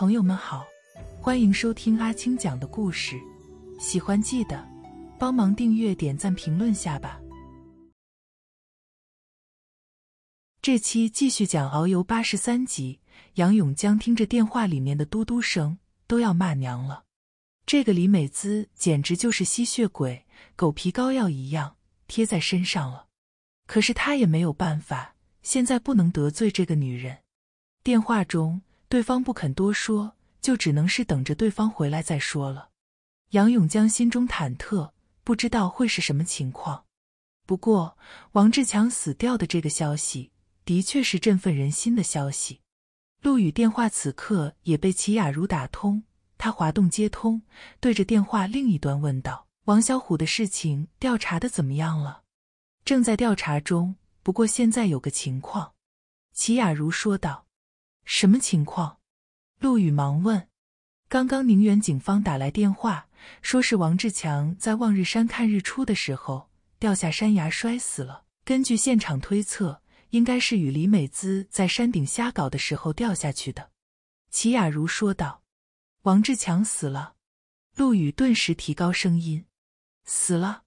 朋友们好，欢迎收听阿青讲的故事。喜欢记得帮忙订阅、点赞、评论下吧。这期继续讲《遨游》八十三集。杨永江听着电话里面的嘟嘟声，都要骂娘了。这个李美姿简直就是吸血鬼，狗皮膏药一样贴在身上了。可是他也没有办法，现在不能得罪这个女人。电话中。对方不肯多说，就只能是等着对方回来再说了。杨永江心中忐忑，不知道会是什么情况。不过，王志强死掉的这个消息的确是振奋人心的消息。陆羽电话此刻也被齐雅茹打通，他滑动接通，对着电话另一端问道：“王小虎的事情调查的怎么样了？”“正在调查中，不过现在有个情况。”齐雅茹说道。什么情况？陆羽忙问。刚刚宁远警方打来电话，说是王志强在望日山看日出的时候掉下山崖摔死了。根据现场推测，应该是与李美姿在山顶瞎搞的时候掉下去的。齐雅茹说道：“王志强死了。”陆羽顿时提高声音：“死了！”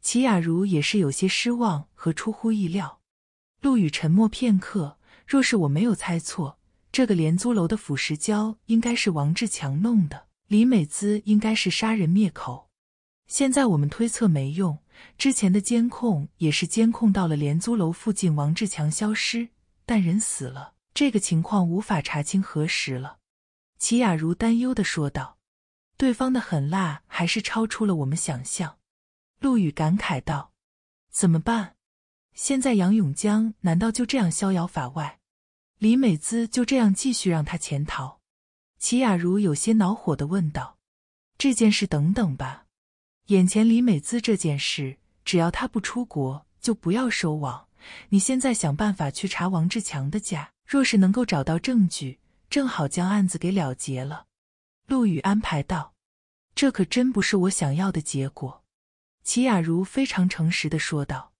齐雅茹也是有些失望和出乎意料。陆羽沉默片刻：“若是我没有猜错。”这个廉租楼的腐蚀胶应该是王志强弄的，李美姿应该是杀人灭口。现在我们推测没用，之前的监控也是监控到了廉租楼附近，王志强消失，但人死了，这个情况无法查清核实了。齐雅茹担忧的说道：“对方的狠辣还是超出了我们想象。”陆羽感慨道：“怎么办？现在杨永江难道就这样逍遥法外？”李美姿就这样继续让他潜逃，齐雅茹有些恼火的问道：“这件事等等吧，眼前李美姿这件事，只要他不出国，就不要收网。你现在想办法去查王志强的家，若是能够找到证据，正好将案子给了结了。”陆羽安排道：“这可真不是我想要的结果。”齐雅茹非常诚实的说道：“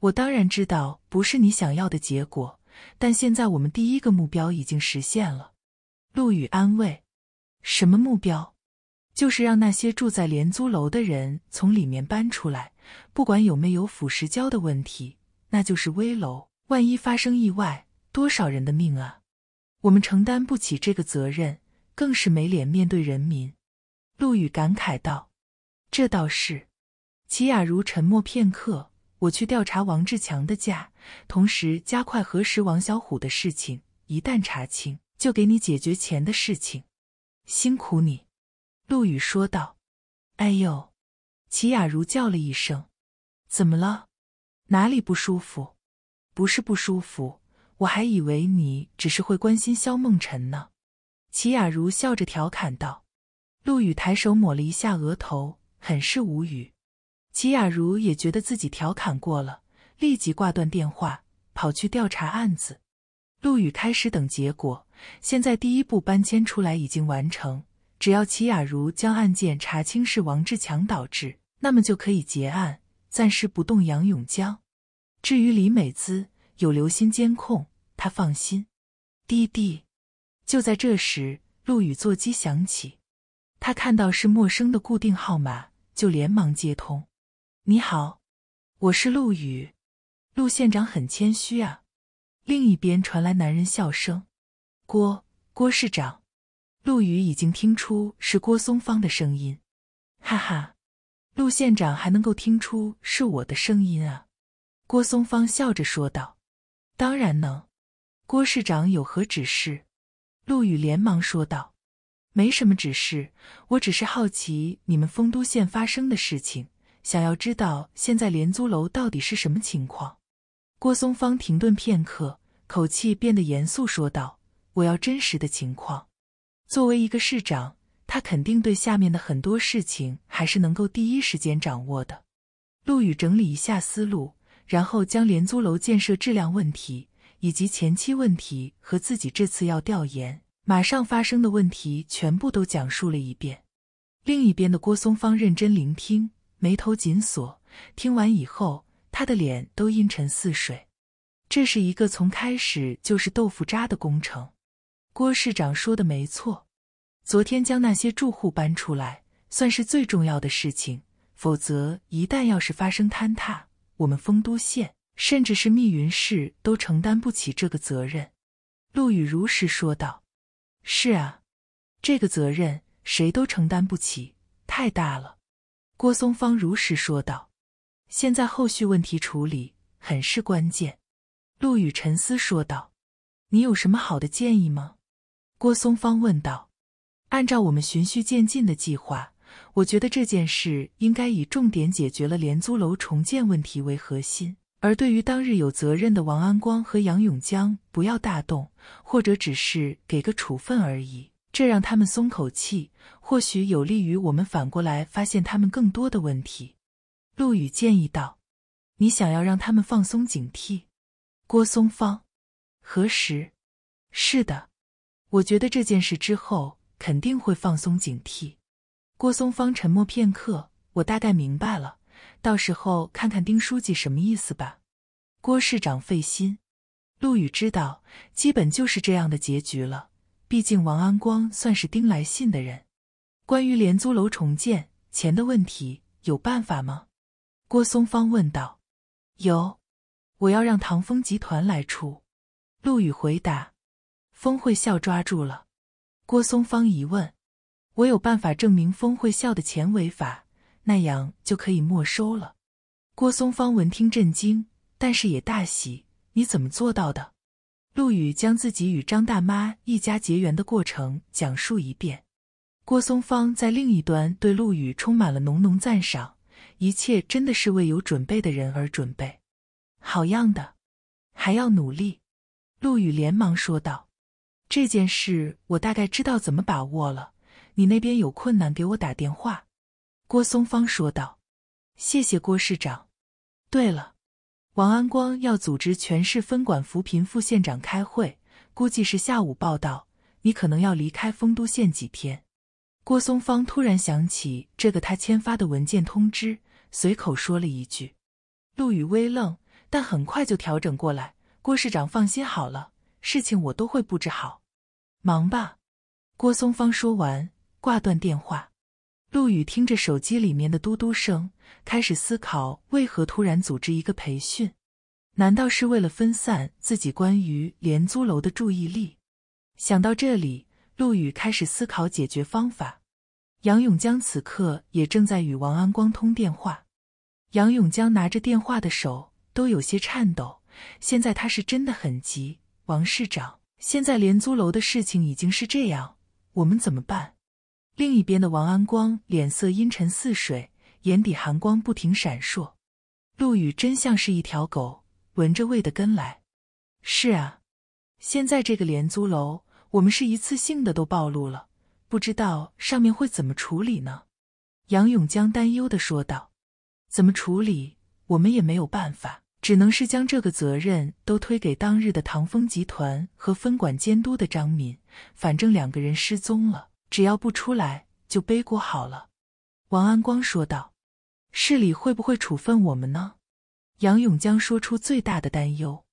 我当然知道不是你想要的结果。”但现在我们第一个目标已经实现了，陆羽安慰：“什么目标？就是让那些住在廉租楼的人从里面搬出来，不管有没有腐蚀胶的问题，那就是危楼。万一发生意外，多少人的命啊！我们承担不起这个责任，更是没脸面对人民。”陆羽感慨道：“这倒是。”齐雅茹沉默片刻。我去调查王志强的假，同时加快核实王小虎的事情。一旦查清，就给你解决钱的事情。辛苦你。”陆羽说道。“哎呦！”齐雅茹叫了一声。“怎么了？哪里不舒服？”“不是不舒服，我还以为你只是会关心萧梦辰呢。”齐雅茹笑着调侃道。陆羽抬手抹了一下额头，很是无语。齐雅茹也觉得自己调侃过了，立即挂断电话，跑去调查案子。陆羽开始等结果。现在第一步搬迁出来已经完成，只要齐雅茹将案件查清是王志强导致，那么就可以结案，暂时不动杨永江。至于李美姿，有留心监控，他放心。滴滴！就在这时，陆羽座机响起，他看到是陌生的固定号码，就连忙接通。你好，我是陆羽。陆县长很谦虚啊。另一边传来男人笑声。郭郭市长，陆羽已经听出是郭松芳的声音。哈哈，陆县长还能够听出是我的声音啊？郭松芳笑着说道：“当然能。”郭市长有何指示？陆羽连忙说道：“没什么指示，我只是好奇你们丰都县发生的事情。”想要知道现在廉租楼到底是什么情况，郭松芳停顿片刻，口气变得严肃，说道：“我要真实的情况。作为一个市长，他肯定对下面的很多事情还是能够第一时间掌握的。”陆羽整理一下思路，然后将廉租楼建设质量问题以及前期问题和自己这次要调研马上发生的问题全部都讲述了一遍。另一边的郭松芳认真聆听。眉头紧锁，听完以后，他的脸都阴沉似水。这是一个从开始就是豆腐渣的工程。郭市长说的没错，昨天将那些住户搬出来，算是最重要的事情。否则，一旦要是发生坍塌，我们丰都县甚至是密云市都承担不起这个责任。陆羽如实说道：“是啊，这个责任谁都承担不起，太大了。”郭松芳如实说道：“现在后续问题处理很是关键。”陆羽沉思说道：“你有什么好的建议吗？”郭松芳问道：“按照我们循序渐进的计划，我觉得这件事应该以重点解决了廉租楼重建问题为核心，而对于当日有责任的王安光和杨永江，不要大动，或者只是给个处分而已。”这让他们松口气，或许有利于我们反过来发现他们更多的问题。”陆羽建议道，“你想要让他们放松警惕？”郭松芳，何时？是的，我觉得这件事之后肯定会放松警惕。”郭松芳沉默片刻，“我大概明白了，到时候看看丁书记什么意思吧。”郭市长费心。陆羽知道，基本就是这样的结局了。毕竟王安光算是丁来信的人。关于廉租楼重建钱的问题，有办法吗？郭松芳问道。有，我要让唐风集团来出。陆羽回答。峰会笑抓住了。郭松芳一问，我有办法证明峰会笑的钱违法，那样就可以没收了。郭松芳闻听震惊，但是也大喜。你怎么做到的？陆羽将自己与张大妈一家结缘的过程讲述一遍，郭松芳在另一端对陆羽充满了浓浓赞赏。一切真的是为有准备的人而准备，好样的，还要努力。陆羽连忙说道：“这件事我大概知道怎么把握了，你那边有困难给我打电话。”郭松芳说道：“谢谢郭市长，对了。”王安光要组织全市分管扶贫副县长开会，估计是下午报道，你可能要离开丰都县几天。郭松芳突然想起这个他签发的文件通知，随口说了一句。陆羽微愣，但很快就调整过来。郭市长放心好了，事情我都会布置好。忙吧。郭松芳说完，挂断电话。陆羽听着手机里面的嘟嘟声，开始思考为何突然组织一个培训？难道是为了分散自己关于廉租楼的注意力？想到这里，陆羽开始思考解决方法。杨永江此刻也正在与王安光通电话。杨永江拿着电话的手都有些颤抖，现在他是真的很急。王市长，现在廉租楼的事情已经是这样，我们怎么办？另一边的王安光脸色阴沉似水，眼底寒光不停闪烁。陆羽真像是一条狗，闻着味的跟来。是啊，现在这个廉租楼，我们是一次性的都暴露了，不知道上面会怎么处理呢？杨永江担忧的说道：“怎么处理？我们也没有办法，只能是将这个责任都推给当日的唐风集团和分管监督的张敏。反正两个人失踪了。”只要不出来就背锅好了，王安光说道。市里会不会处分我们呢？杨永江说出最大的担忧。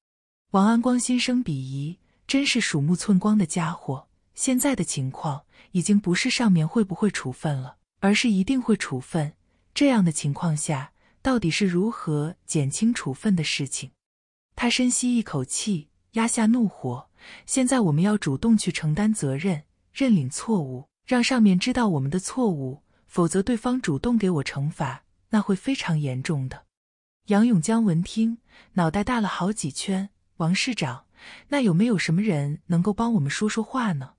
王安光心生鄙夷，真是鼠目寸光的家伙。现在的情况已经不是上面会不会处分了，而是一定会处分。这样的情况下，到底是如何减轻处分的事情？他深吸一口气，压下怒火。现在我们要主动去承担责任，认领错误。让上面知道我们的错误，否则对方主动给我惩罚，那会非常严重的。杨永江闻听，脑袋大了好几圈。王市长，那有没有什么人能够帮我们说说话呢？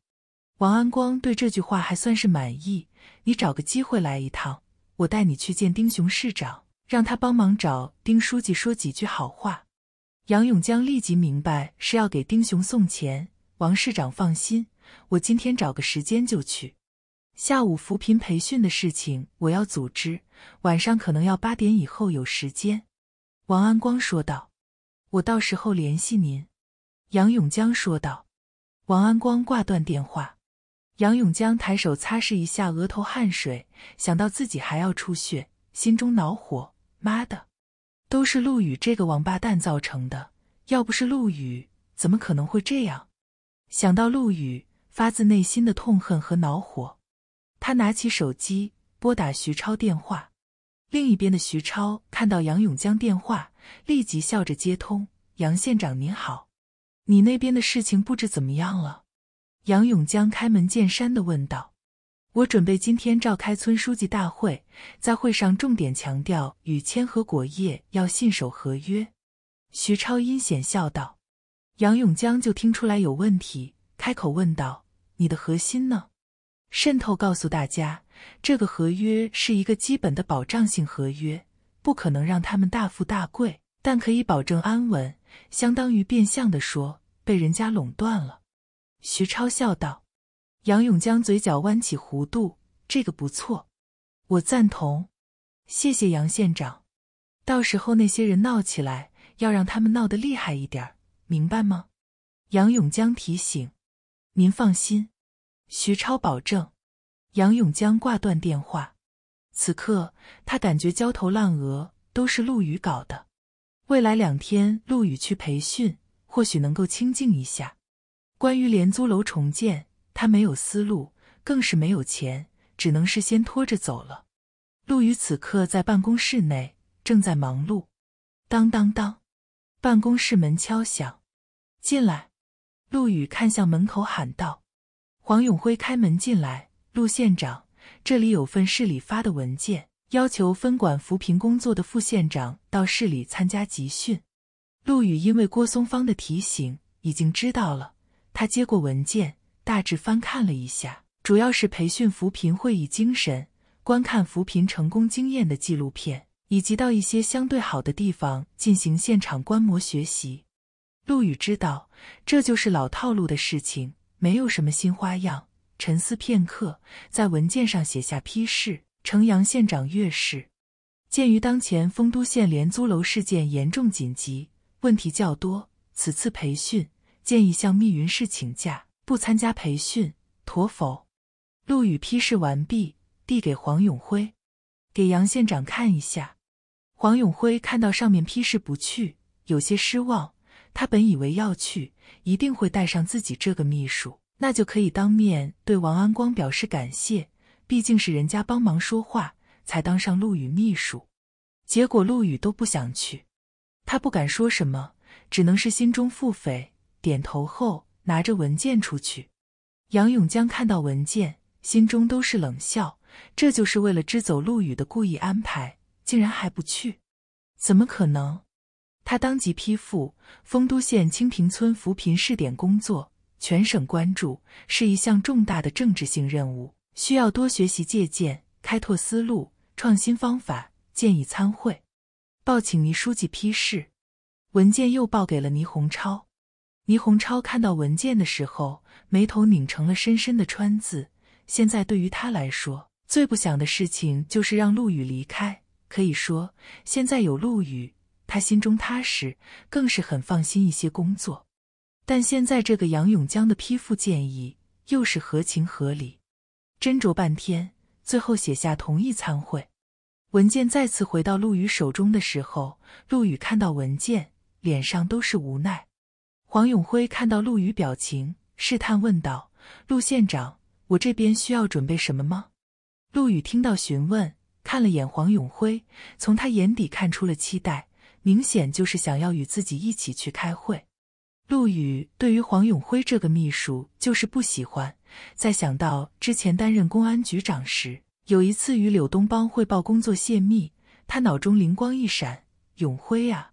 王安光对这句话还算是满意。你找个机会来一趟，我带你去见丁雄市长，让他帮忙找丁书记说几句好话。杨永江立即明白是要给丁雄送钱。王市长放心。我今天找个时间就去，下午扶贫培训的事情我要组织，晚上可能要八点以后有时间。王安光说道。我到时候联系您。杨永江说道。王安光挂断电话。杨永江抬手擦拭一下额头汗水，想到自己还要出血，心中恼火。妈的，都是陆羽这个王八蛋造成的，要不是陆羽，怎么可能会这样？想到陆羽。发自内心的痛恨和恼火，他拿起手机拨打徐超电话。另一边的徐超看到杨永江电话，立即笑着接通：“杨县长您好，你那边的事情布置怎么样了？”杨永江开门见山的问道：“我准备今天召开村书记大会，在会上重点强调与千和果业要信守合约。”徐超阴险笑道。杨永江就听出来有问题，开口问道。你的核心呢？渗透告诉大家，这个合约是一个基本的保障性合约，不可能让他们大富大贵，但可以保证安稳，相当于变相的说被人家垄断了。徐超笑道。杨永江嘴角弯起弧度，这个不错，我赞同，谢谢杨县长。到时候那些人闹起来，要让他们闹得厉害一点，明白吗？杨永江提醒。您放心，徐超保证。杨永江挂断电话。此刻他感觉焦头烂额，都是陆羽搞的。未来两天，陆羽去培训，或许能够清静一下。关于廉租楼重建，他没有思路，更是没有钱，只能是先拖着走了。陆羽此刻在办公室内正在忙碌。当当当，办公室门敲响，进来。陆羽看向门口，喊道：“黄永辉，开门进来。”陆县长，这里有份市里发的文件，要求分管扶贫工作的副县长到市里参加集训。陆羽因为郭松芳的提醒，已经知道了。他接过文件，大致翻看了一下，主要是培训扶贫会议精神，观看扶贫成功经验的纪录片，以及到一些相对好的地方进行现场观摩学习。陆羽知道，这就是老套路的事情，没有什么新花样。沉思片刻，在文件上写下批示：城阳县长岳氏，鉴于当前丰都县廉租楼事件严重紧急，问题较多，此次培训建议向密云市请假，不参加培训，妥否？陆羽批示完毕，递给黄永辉，给杨县长看一下。黄永辉看到上面批示不去，有些失望。他本以为要去，一定会带上自己这个秘书，那就可以当面对王安光表示感谢，毕竟是人家帮忙说话才当上陆羽秘书。结果陆羽都不想去，他不敢说什么，只能是心中腹诽，点头后拿着文件出去。杨永江看到文件，心中都是冷笑：这就是为了支走陆羽的故意安排，竟然还不去，怎么可能？他当即批复：丰都县清平村扶贫试点工作，全省关注是一项重大的政治性任务，需要多学习借鉴，开拓思路，创新方法。建议参会，报请倪书记批示。文件又报给了倪洪超。倪洪超看到文件的时候，眉头拧成了深深的川字。现在对于他来说，最不想的事情就是让陆羽离开。可以说，现在有陆羽。他心中踏实，更是很放心一些工作。但现在这个杨永江的批复建议又是合情合理，斟酌半天，最后写下同意参会。文件再次回到陆羽手中的时候，陆羽看到文件，脸上都是无奈。黄永辉看到陆羽表情，试探问道：“陆县长，我这边需要准备什么吗？”陆羽听到询问，看了眼黄永辉，从他眼底看出了期待。明显就是想要与自己一起去开会。陆羽对于黄永辉这个秘书就是不喜欢。再想到之前担任公安局长时，有一次与柳东邦汇报工作泄密，他脑中灵光一闪：“永辉啊！”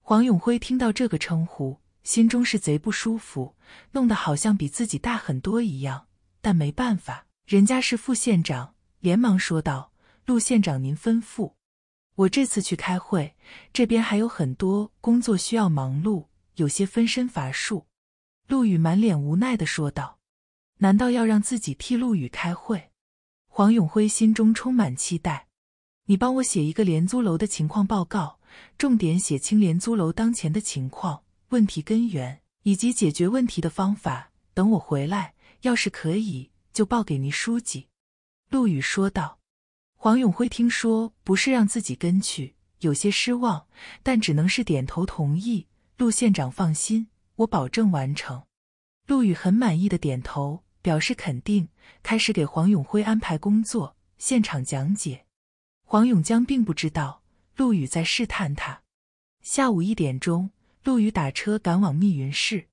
黄永辉听到这个称呼，心中是贼不舒服，弄得好像比自己大很多一样。但没办法，人家是副县长，连忙说道：“陆县长，您吩咐。”我这次去开会，这边还有很多工作需要忙碌，有些分身乏术。陆羽满脸无奈的说道：“难道要让自己替陆羽开会？”黄永辉心中充满期待：“你帮我写一个廉租楼的情况报告，重点写清廉租楼当前的情况、问题根源以及解决问题的方法。等我回来，要是可以，就报给您书记。”陆羽说道。黄永辉听说不是让自己跟去，有些失望，但只能是点头同意。陆县长放心，我保证完成。陆羽很满意的点头，表示肯定，开始给黄永辉安排工作，现场讲解。黄永江并不知道陆羽在试探他。下午一点钟，陆羽打车赶往密云市。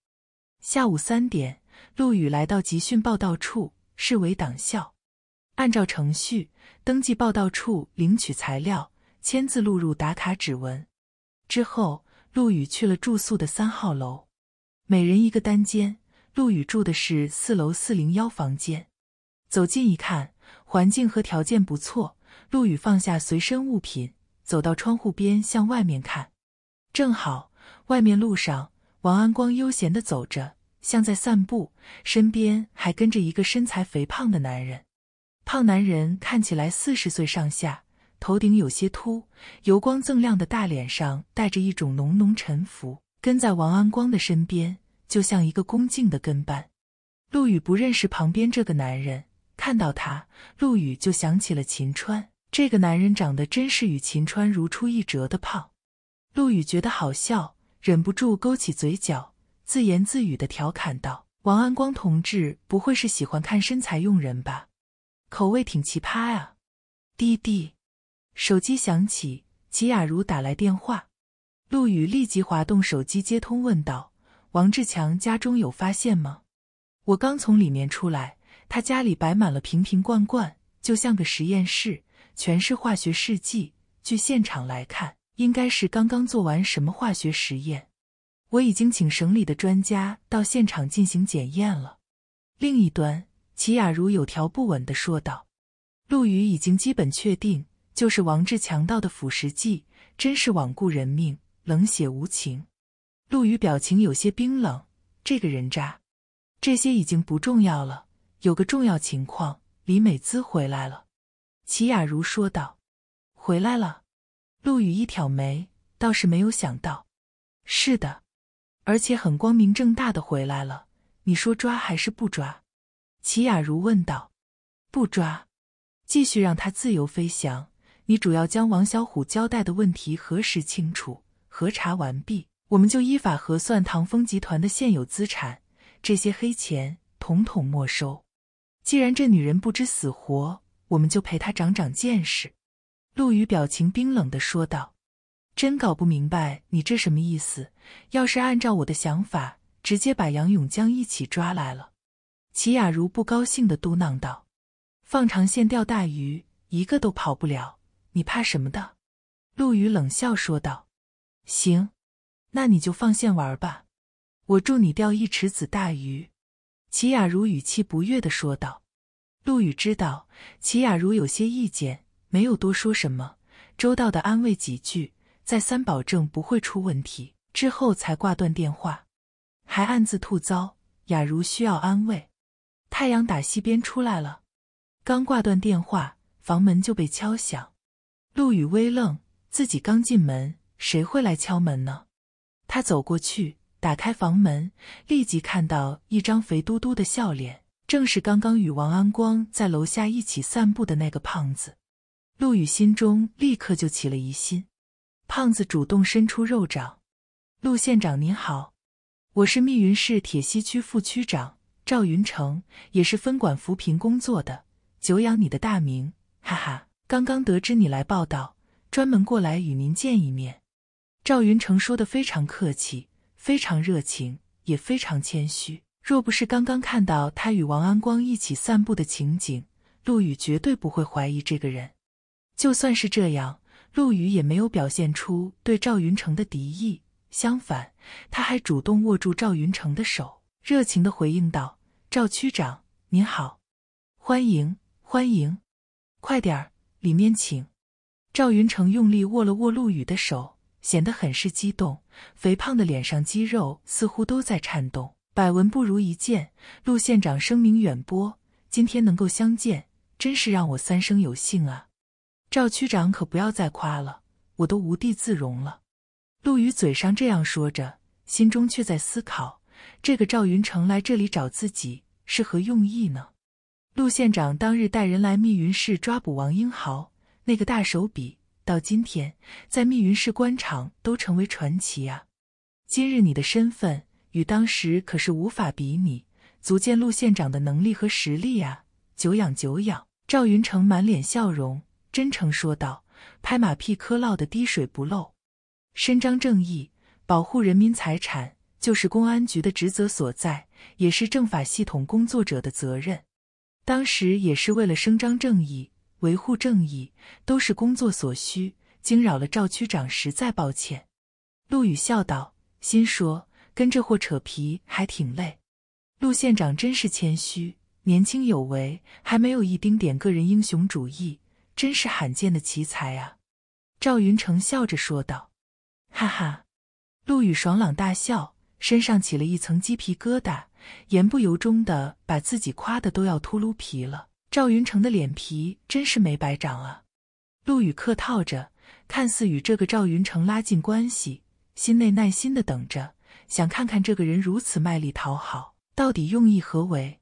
下午三点，陆羽来到集训报道处，市委党校。按照程序，登记报道处领取材料，签字、录入、打卡、指纹。之后，陆羽去了住宿的三号楼，每人一个单间。陆羽住的是四楼四零幺房间。走近一看，环境和条件不错。陆羽放下随身物品，走到窗户边，向外面看。正好，外面路上，王安光悠闲地走着，像在散步，身边还跟着一个身材肥胖的男人。胖男人看起来四十岁上下，头顶有些秃，油光锃亮的大脸上带着一种浓浓沉浮，跟在王安光的身边，就像一个恭敬的跟班。陆羽不认识旁边这个男人，看到他，陆羽就想起了秦川。这个男人长得真是与秦川如出一辙的胖。陆羽觉得好笑，忍不住勾起嘴角，自言自语的调侃道：“王安光同志，不会是喜欢看身材用人吧？”口味挺奇葩啊！滴滴，手机响起，齐雅茹打来电话，陆羽立即滑动手机接通，问道：“王志强家中有发现吗？”“我刚从里面出来，他家里摆满了瓶瓶罐罐，就像个实验室，全是化学试剂。据现场来看，应该是刚刚做完什么化学实验。我已经请省里的专家到现场进行检验了。”另一端。齐雅茹有条不紊地说道：“陆羽已经基本确定，就是王志强盗的腐蚀剂，真是罔顾人命，冷血无情。”陆羽表情有些冰冷：“这个人渣。”这些已经不重要了。有个重要情况，李美姿回来了。”齐雅茹说道。“回来了？”陆羽一挑眉，倒是没有想到。“是的，而且很光明正大的回来了。你说抓还是不抓？”齐雅茹问道：“不抓，继续让他自由飞翔。你主要将王小虎交代的问题核实清楚，核查完毕，我们就依法核算唐风集团的现有资产，这些黑钱统统没收。既然这女人不知死活，我们就陪她长长见识。”陆羽表情冰冷的说道：“真搞不明白你这什么意思。要是按照我的想法，直接把杨永江一起抓来了。”齐雅茹不高兴的嘟囔道：“放长线钓大鱼，一个都跑不了，你怕什么的？”陆羽冷笑说道：“行，那你就放线玩吧，我祝你钓一池子大鱼。”齐雅茹语气不悦的说道。陆羽知道齐雅茹有些意见，没有多说什么，周到的安慰几句，再三保证不会出问题之后才挂断电话，还暗自吐槽雅茹需要安慰。太阳打西边出来了，刚挂断电话，房门就被敲响。陆羽微愣，自己刚进门，谁会来敲门呢？他走过去，打开房门，立即看到一张肥嘟嘟的笑脸，正是刚刚与王安光在楼下一起散步的那个胖子。陆羽心中立刻就起了疑心。胖子主动伸出肉掌：“陆县长您好，我是密云市铁西区副区长。”赵云成也是分管扶贫工作的，久仰你的大名，哈哈！刚刚得知你来报道，专门过来与您见一面。赵云成说的非常客气，非常热情，也非常谦虚。若不是刚刚看到他与王安光一起散步的情景，陆羽绝对不会怀疑这个人。就算是这样，陆羽也没有表现出对赵云成的敌意，相反，他还主动握住赵云成的手，热情的回应道。赵区长，您好，欢迎欢迎，快点儿，里面请。赵云成用力握了握陆羽的手，显得很是激动，肥胖的脸上肌肉似乎都在颤动。百闻不如一见，陆县长声名远播，今天能够相见，真是让我三生有幸啊！赵区长可不要再夸了，我都无地自容了。陆羽嘴上这样说着，心中却在思考。这个赵云成来这里找自己是何用意呢？陆县长当日带人来密云市抓捕王英豪，那个大手笔，到今天在密云市官场都成为传奇啊！今日你的身份与当时可是无法比拟，足见陆县长的能力和实力啊！久仰久仰！赵云成满脸笑容，真诚说道，拍马屁磕唠的滴水不漏，伸张正义，保护人民财产。就是公安局的职责所在，也是政法系统工作者的责任。当时也是为了声张正义、维护正义，都是工作所需。惊扰了赵区长，实在抱歉。陆羽笑道：“心说跟这货扯皮还挺累。”陆县长真是谦虚，年轻有为，还没有一丁点个人英雄主义，真是罕见的奇才啊！”赵云成笑着说道：“哈哈。”陆羽爽朗大笑。身上起了一层鸡皮疙瘩，言不由衷的把自己夸的都要秃噜皮了。赵云成的脸皮真是没白长啊！陆羽客套着，看似与这个赵云成拉近关系，心内耐心的等着，想看看这个人如此卖力讨好，到底用意何为。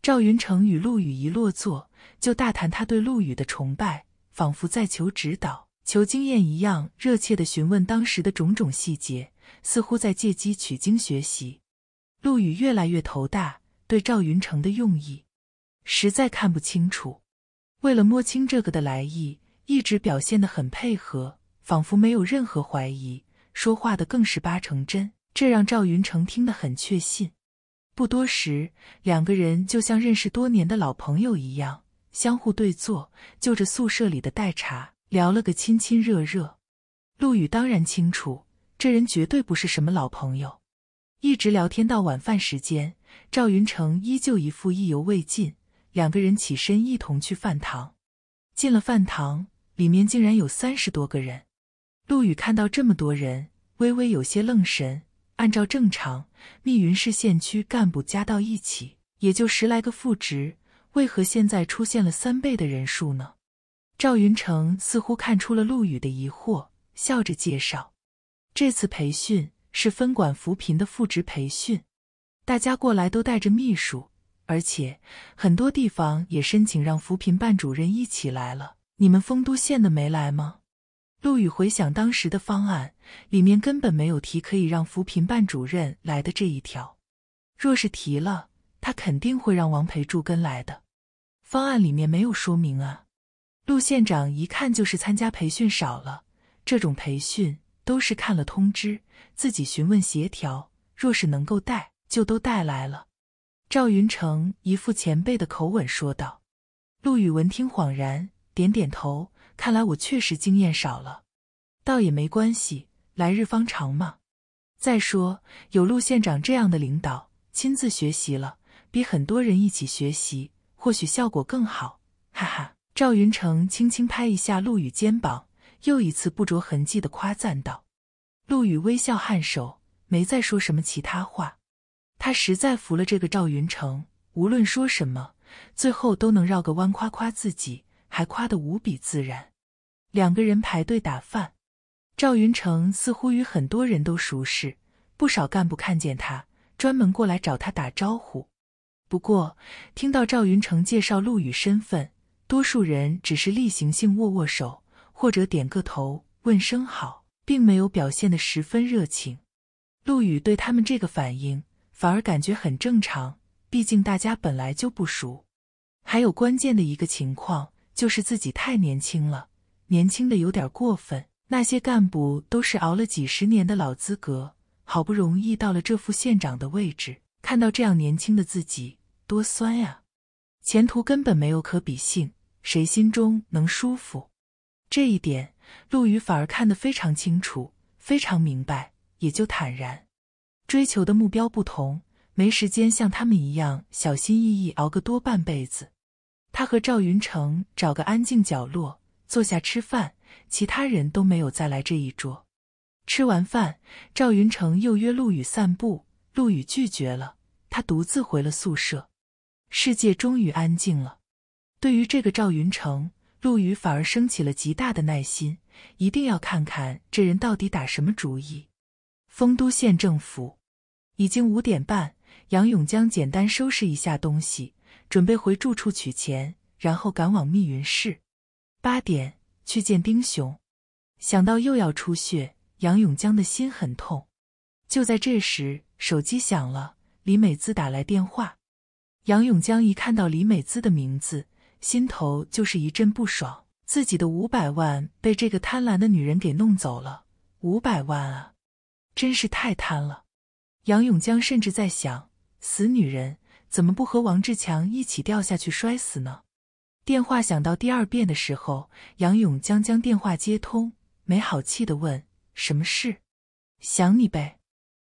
赵云成与陆羽一落座，就大谈他对陆羽的崇拜，仿佛在求指导。求经验一样热切地询问当时的种种细节，似乎在借机取经学习。陆羽越来越头大，对赵云成的用意实在看不清楚。为了摸清这个的来意，一直表现得很配合，仿佛没有任何怀疑。说话的更是八成真，这让赵云成听得很确信。不多时，两个人就像认识多年的老朋友一样，相互对坐，就着宿舍里的代茶。聊了个亲亲热热，陆羽当然清楚，这人绝对不是什么老朋友。一直聊天到晚饭时间，赵云成依旧一副意犹未尽。两个人起身一同去饭堂。进了饭堂，里面竟然有三十多个人。陆羽看到这么多人，微微有些愣神。按照正常，密云市县区干部加到一起也就十来个副职，为何现在出现了三倍的人数呢？赵云成似乎看出了陆羽的疑惑，笑着介绍：“这次培训是分管扶贫的副职培训，大家过来都带着秘书，而且很多地方也申请让扶贫办主任一起来了。你们丰都县的没来吗？”陆羽回想当时的方案，里面根本没有提可以让扶贫办主任来的这一条。若是提了，他肯定会让王培柱跟来的。方案里面没有说明啊。陆县长一看就是参加培训少了，这种培训都是看了通知，自己询问协调，若是能够带就都带来了。赵云成一副前辈的口吻说道：“陆宇文听恍然，点点头，看来我确实经验少了，倒也没关系，来日方长嘛。再说有陆县长这样的领导亲自学习了，比很多人一起学习或许效果更好，哈哈。”赵云成轻轻拍一下陆羽肩膀，又一次不着痕迹的夸赞道：“陆羽微笑颔首，没再说什么其他话。他实在服了这个赵云成，无论说什么，最后都能绕个弯夸夸自己，还夸得无比自然。”两个人排队打饭，赵云成似乎与很多人都熟识，不少干部看见他，专门过来找他打招呼。不过，听到赵云成介绍陆羽身份，多数人只是例行性握握手或者点个头问声好，并没有表现得十分热情。陆羽对他们这个反应反而感觉很正常，毕竟大家本来就不熟。还有关键的一个情况就是自己太年轻了，年轻的有点过分。那些干部都是熬了几十年的老资格，好不容易到了这副县长的位置，看到这样年轻的自己，多酸呀！前途根本没有可比性。谁心中能舒服，这一点陆羽反而看得非常清楚，非常明白，也就坦然。追求的目标不同，没时间像他们一样小心翼翼熬个多半辈子。他和赵云成找个安静角落坐下吃饭，其他人都没有再来这一桌。吃完饭，赵云成又约陆羽散步，陆羽拒绝了，他独自回了宿舍。世界终于安静了。对于这个赵云成，陆羽反而升起了极大的耐心，一定要看看这人到底打什么主意。丰都县政府，已经五点半，杨永江简单收拾一下东西，准备回住处取钱，然后赶往密云市，八点去见丁雄。想到又要出血，杨永江的心很痛。就在这时，手机响了，李美姿打来电话。杨永江一看到李美姿的名字。心头就是一阵不爽，自己的五百万被这个贪婪的女人给弄走了，五百万啊，真是太贪了。杨永江甚至在想，死女人怎么不和王志强一起掉下去摔死呢？电话响到第二遍的时候，杨永江将电话接通，没好气的问：“什么事？”“想你呗。”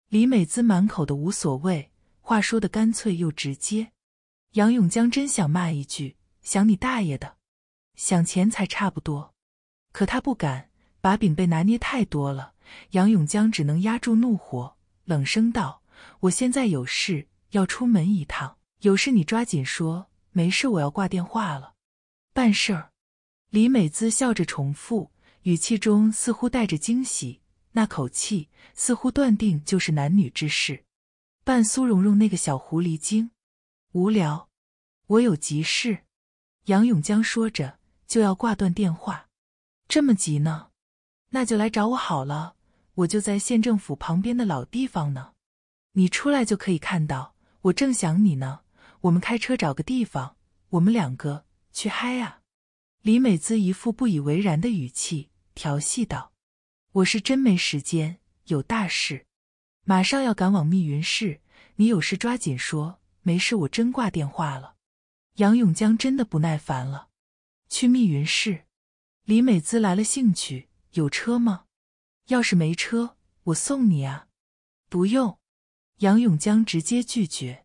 李美姿满口的无所谓，话说的干脆又直接。杨永江真想骂一句。想你大爷的，想钱才差不多。可他不敢，把柄被拿捏太多了。杨永江只能压住怒火，冷声道：“我现在有事要出门一趟，有事你抓紧说，没事我要挂电话了。”办事儿。李美姿笑着重复，语气中似乎带着惊喜，那口气似乎断定就是男女之事。办苏蓉蓉那个小狐狸精，无聊，我有急事。杨永江说着就要挂断电话，这么急呢？那就来找我好了，我就在县政府旁边的老地方呢，你出来就可以看到。我正想你呢，我们开车找个地方，我们两个去嗨啊！李美姿一副不以为然的语气调戏道：“我是真没时间，有大事，马上要赶往密云市。你有事抓紧说，没事我真挂电话了。”杨永江真的不耐烦了，去密云市。李美姿来了兴趣，有车吗？要是没车，我送你啊。不用，杨永江直接拒绝。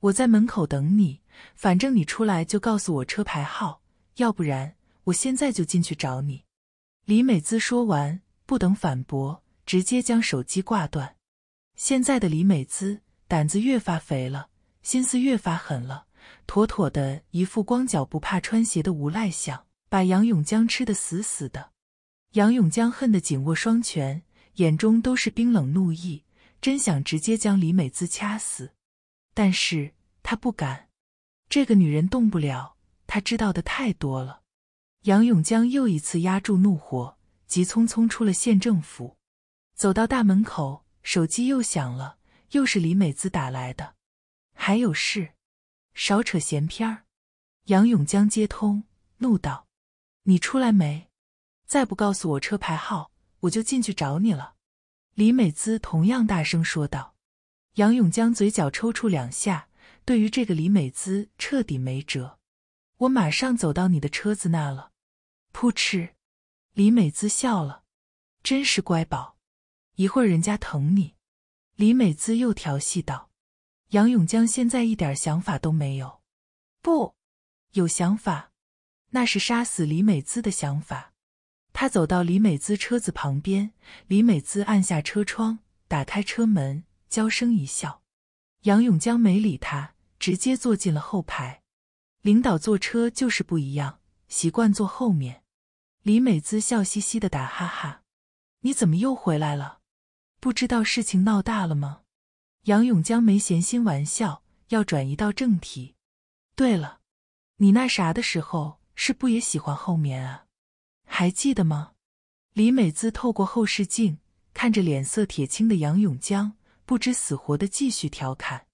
我在门口等你，反正你出来就告诉我车牌号，要不然我现在就进去找你。李美姿说完，不等反驳，直接将手机挂断。现在的李美姿胆子越发肥了，心思越发狠了。妥妥的一副光脚不怕穿鞋的无赖相，把杨永江吃得死死的。杨永江恨得紧握双拳，眼中都是冰冷怒意，真想直接将李美姿掐死，但是他不敢。这个女人动不了，他知道的太多了。杨永江又一次压住怒火，急匆匆出了县政府，走到大门口，手机又响了，又是李美姿打来的，还有事。少扯闲篇儿，杨永江接通，怒道：“你出来没？再不告诉我车牌号，我就进去找你了。”李美姿同样大声说道。杨永江嘴角抽搐两下，对于这个李美姿彻底没辙。我马上走到你的车子那了。扑哧，李美姿笑了，真是乖宝。一会儿人家疼你。李美姿又调戏道。杨永江现在一点想法都没有，不，有想法，那是杀死李美姿的想法。他走到李美姿车子旁边，李美姿按下车窗，打开车门，娇声一笑。杨永江没理他，直接坐进了后排。领导坐车就是不一样，习惯坐后面。李美姿笑嘻嘻的打哈哈：“你怎么又回来了？不知道事情闹大了吗？”杨永江没闲心玩笑，要转移到正题。对了，你那啥的时候是不也喜欢后面啊？还记得吗？李美姿透过后视镜看着脸色铁青的杨永江，不知死活的继续调侃。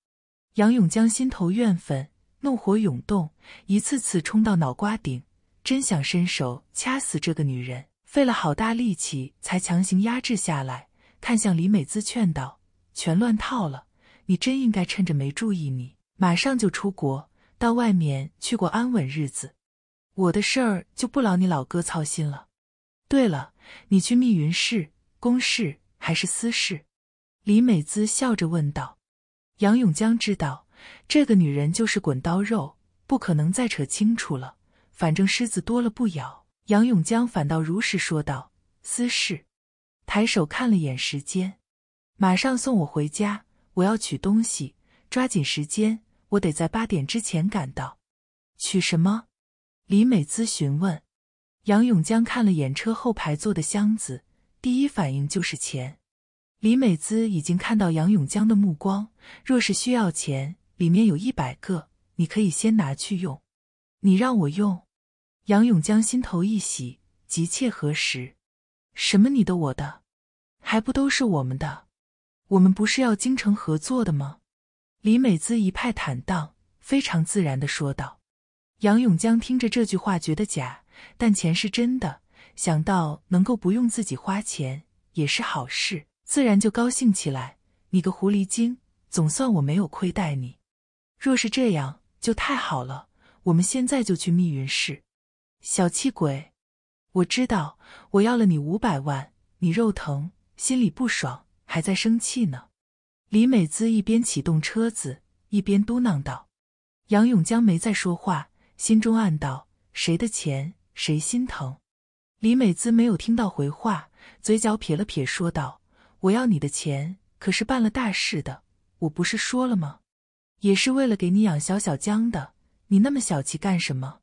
杨永江心头怨愤，怒火涌动，一次次冲到脑瓜顶，真想伸手掐死这个女人，费了好大力气才强行压制下来。看向李美姿，劝道。全乱套了，你真应该趁着没注意，你马上就出国，到外面去过安稳日子。我的事儿就不劳你老哥操心了。对了，你去密云市，公事还是私事？李美姿笑着问道。杨永江知道这个女人就是滚刀肉，不可能再扯清楚了。反正狮子多了不咬，杨永江反倒如实说道：“私事。”抬手看了眼时间。马上送我回家，我要取东西，抓紧时间，我得在八点之前赶到。取什么？李美姿询问。杨永江看了眼车后排座的箱子，第一反应就是钱。李美姿已经看到杨永江的目光，若是需要钱，里面有一百个，你可以先拿去用。你让我用？杨永江心头一喜，急切核实。什么你的我的，还不都是我们的？我们不是要精诚合作的吗？李美姿一派坦荡，非常自然的说道。杨永江听着这句话觉得假，但钱是真的，想到能够不用自己花钱也是好事，自然就高兴起来。你个狐狸精，总算我没有亏待你。若是这样就太好了，我们现在就去密云市。小气鬼，我知道我要了你五百万，你肉疼，心里不爽。还在生气呢，李美姿一边启动车子，一边嘟囔道：“杨永江没再说话，心中暗道：谁的钱谁心疼。”李美姿没有听到回话，嘴角撇了撇，说道：“我要你的钱，可是办了大事的，我不是说了吗？也是为了给你养小小江的，你那么小气干什么？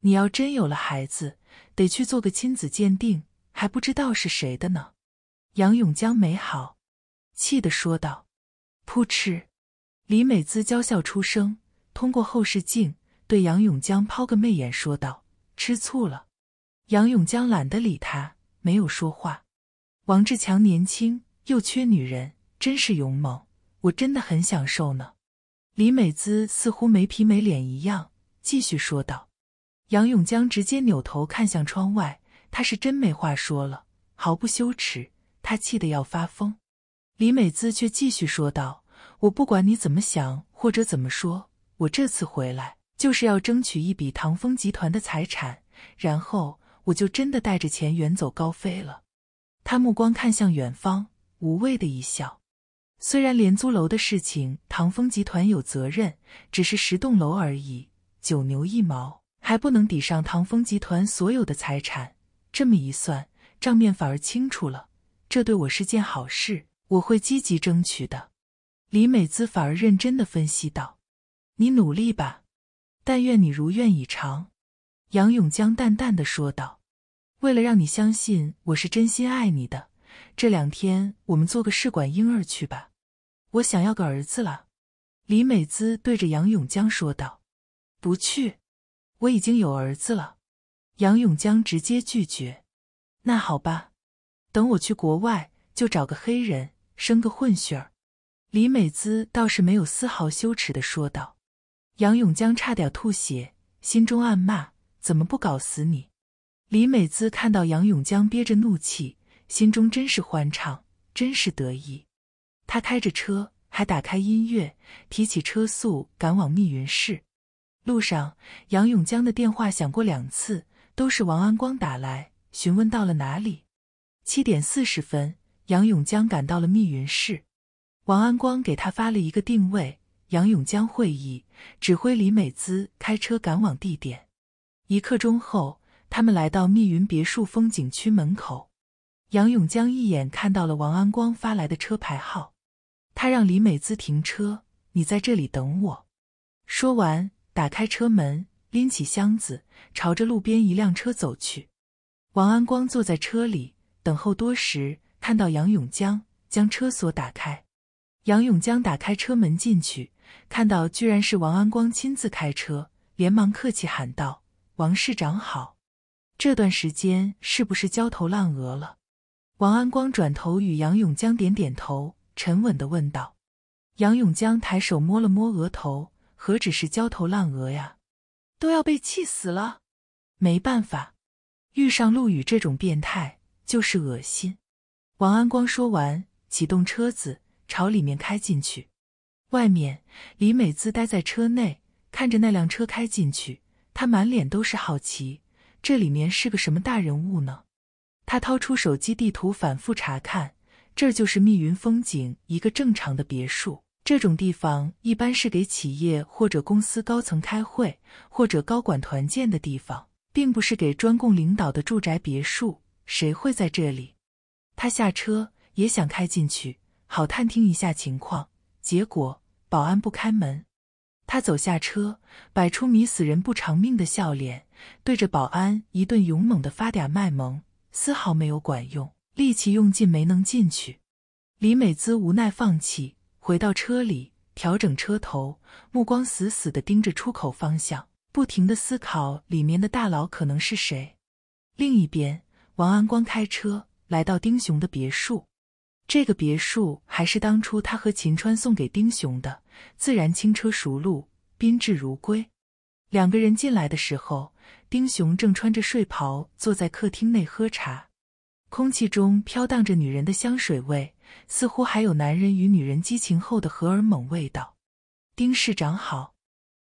你要真有了孩子，得去做个亲子鉴定，还不知道是谁的呢。”杨永江没好。气的说道：“扑哧！”李美姿娇笑出声，通过后视镜对杨永江抛个媚眼，说道：“吃醋了。”杨永江懒得理他，没有说话。王志强年轻又缺女人，真是勇猛，我真的很享受呢。李美姿似乎没皮没脸一样，继续说道：“杨永江直接扭头看向窗外，他是真没话说了，毫不羞耻。他气得要发疯。”李美姿却继续说道：“我不管你怎么想或者怎么说，我这次回来就是要争取一笔唐风集团的财产，然后我就真的带着钱远走高飞了。”他目光看向远方，无畏的一笑。虽然廉租楼的事情唐风集团有责任，只是十栋楼而已，九牛一毛，还不能抵上唐风集团所有的财产。这么一算，账面反而清楚了，这对我是件好事。我会积极争取的，李美姿反而认真的分析道：“你努力吧，但愿你如愿以偿。”杨永江淡淡的说道：“为了让你相信我是真心爱你的，这两天我们做个试管婴儿去吧，我想要个儿子了。”李美姿对着杨永江说道：“不去，我已经有儿子了。”杨永江直接拒绝：“那好吧，等我去国外就找个黑人。”生个混血儿，李美姿倒是没有丝毫羞耻的说道。杨永江差点吐血，心中暗骂：怎么不搞死你？李美姿看到杨永江憋着怒气，心中真是欢畅，真是得意。他开着车，还打开音乐，提起车速赶往密云市。路上，杨永江的电话响过两次，都是王安光打来询问到了哪里。七点四十分。杨永江赶到了密云市，王安光给他发了一个定位。杨永江会议指挥李美姿开车赶往地点。一刻钟后，他们来到密云别墅风景区门口。杨永江一眼看到了王安光发来的车牌号，他让李美姿停车，你在这里等我。说完，打开车门，拎起箱子，朝着路边一辆车走去。王安光坐在车里等候多时。看到杨永江将车锁打开，杨永江打开车门进去，看到居然是王安光亲自开车，连忙客气喊道：“王市长好，这段时间是不是焦头烂额了？”王安光转头与杨永江点点头，沉稳的问道：“杨永江，抬手摸了摸额头，何止是焦头烂额呀，都要被气死了。没办法，遇上陆羽这种变态就是恶心。”王安光说完，启动车子朝里面开进去。外面，李美姿待在车内，看着那辆车开进去，她满脸都是好奇：这里面是个什么大人物呢？她掏出手机地图，反复查看。这就是密云风景一个正常的别墅，这种地方一般是给企业或者公司高层开会或者高管团建的地方，并不是给专供领导的住宅别墅。谁会在这里？他下车也想开进去，好探听一下情况。结果保安不开门，他走下车，摆出迷死人不偿命的笑脸，对着保安一顿勇猛的发嗲卖萌，丝毫没有管用，力气用尽没能进去。李美姿无奈放弃，回到车里调整车头，目光死死的盯着出口方向，不停的思考里面的大佬可能是谁。另一边，王安光开车。来到丁雄的别墅，这个别墅还是当初他和秦川送给丁雄的，自然轻车熟路，宾至如归。两个人进来的时候，丁雄正穿着睡袍坐在客厅内喝茶，空气中飘荡着女人的香水味，似乎还有男人与女人激情后的荷尔蒙味道。丁市长好，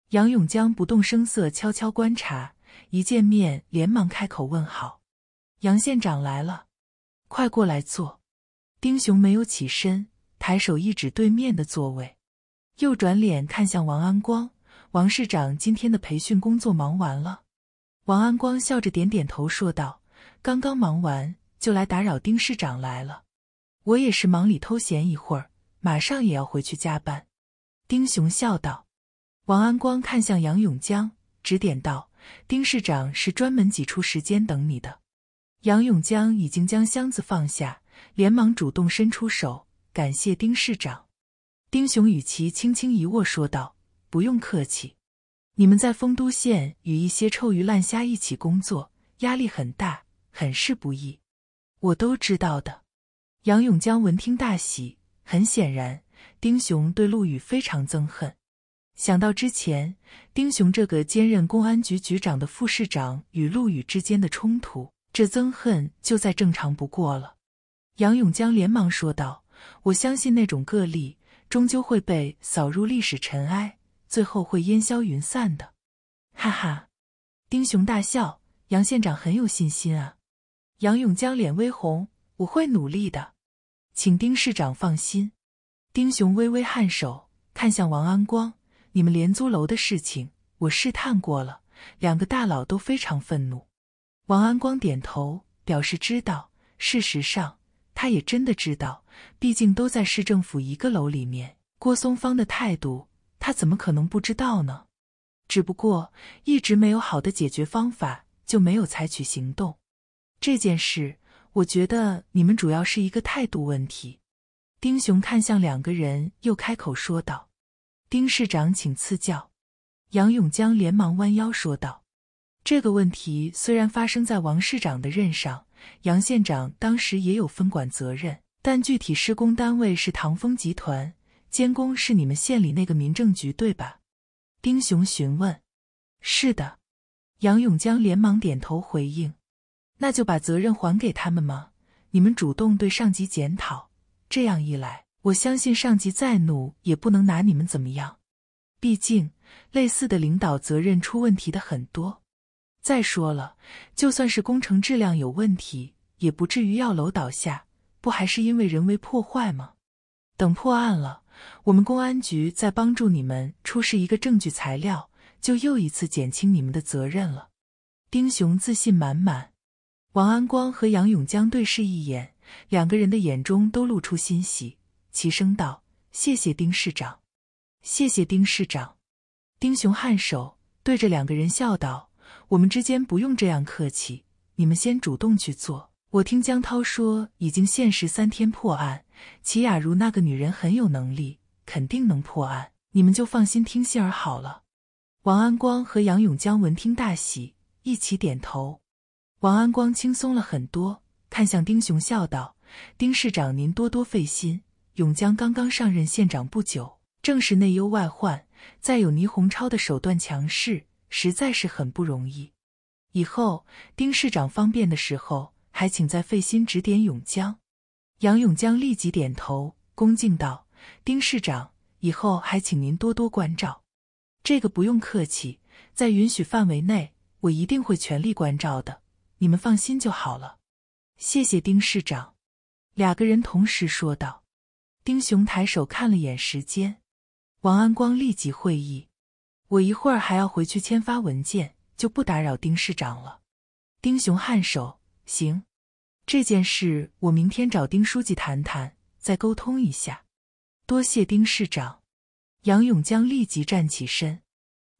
杨永江不动声色，悄悄观察，一见面连忙开口问好：“杨县长来了。”快过来坐。丁雄没有起身，抬手一指对面的座位，又转脸看向王安光。王市长今天的培训工作忙完了。王安光笑着点点头，说道：“刚刚忙完就来打扰丁市长来了。我也是忙里偷闲一会儿，马上也要回去加班。”丁雄笑道。王安光看向杨永江，指点道：“丁市长是专门挤出时间等你的。”杨永江已经将箱子放下，连忙主动伸出手，感谢丁市长。丁雄与其轻轻一握，说道：“不用客气，你们在丰都县与一些臭鱼烂虾一起工作，压力很大，很是不易，我都知道的。”杨永江闻听大喜。很显然，丁雄对陆羽非常憎恨。想到之前丁雄这个兼任公安局局长的副市长与陆羽之间的冲突。这憎恨就再正常不过了，杨永江连忙说道：“我相信那种个例终究会被扫入历史尘埃，最后会烟消云散的。”哈哈，丁雄大笑：“杨县长很有信心啊。”杨永江脸微红：“我会努力的，请丁市长放心。”丁雄微微颔首，看向王安光：“你们廉租楼的事情，我试探过了，两个大佬都非常愤怒。”王安光点头表示知道，事实上他也真的知道，毕竟都在市政府一个楼里面，郭松芳的态度他怎么可能不知道呢？只不过一直没有好的解决方法，就没有采取行动。这件事，我觉得你们主要是一个态度问题。丁雄看向两个人，又开口说道：“丁市长，请赐教。”杨永江连忙弯腰说道。这个问题虽然发生在王市长的任上，杨县长当时也有分管责任，但具体施工单位是唐风集团，监工是你们县里那个民政局，对吧？丁雄询问。是的，杨永江连忙点头回应。那就把责任还给他们嘛，你们主动对上级检讨，这样一来，我相信上级再怒也不能拿你们怎么样。毕竟类似的领导责任出问题的很多。再说了，就算是工程质量有问题，也不至于要楼倒下，不还是因为人为破坏吗？等破案了，我们公安局再帮助你们出示一个证据材料，就又一次减轻你们的责任了。丁雄自信满满，王安光和杨永江对视一眼，两个人的眼中都露出欣喜，齐声道：“谢谢丁市长，谢谢丁市长。”丁雄颔首，对着两个人笑道。我们之间不用这样客气，你们先主动去做。我听江涛说，已经限时三天破案。齐雅茹那个女人很有能力，肯定能破案。你们就放心听信儿好了。王安光和杨永江闻听大喜，一起点头。王安光轻松了很多，看向丁雄笑道：“丁市长，您多多费心。永江刚刚上任县长不久，正是内忧外患，再有倪洪超的手段强势。”实在是很不容易，以后丁市长方便的时候，还请再费心指点永江。杨永江立即点头，恭敬道：“丁市长，以后还请您多多关照。”这个不用客气，在允许范围内，我一定会全力关照的。你们放心就好了。谢谢丁市长。”两个人同时说道。丁雄抬手看了眼时间，王安光立即会意。我一会儿还要回去签发文件，就不打扰丁市长了。丁雄颔首，行，这件事我明天找丁书记谈谈，再沟通一下。多谢丁市长。杨永江立即站起身。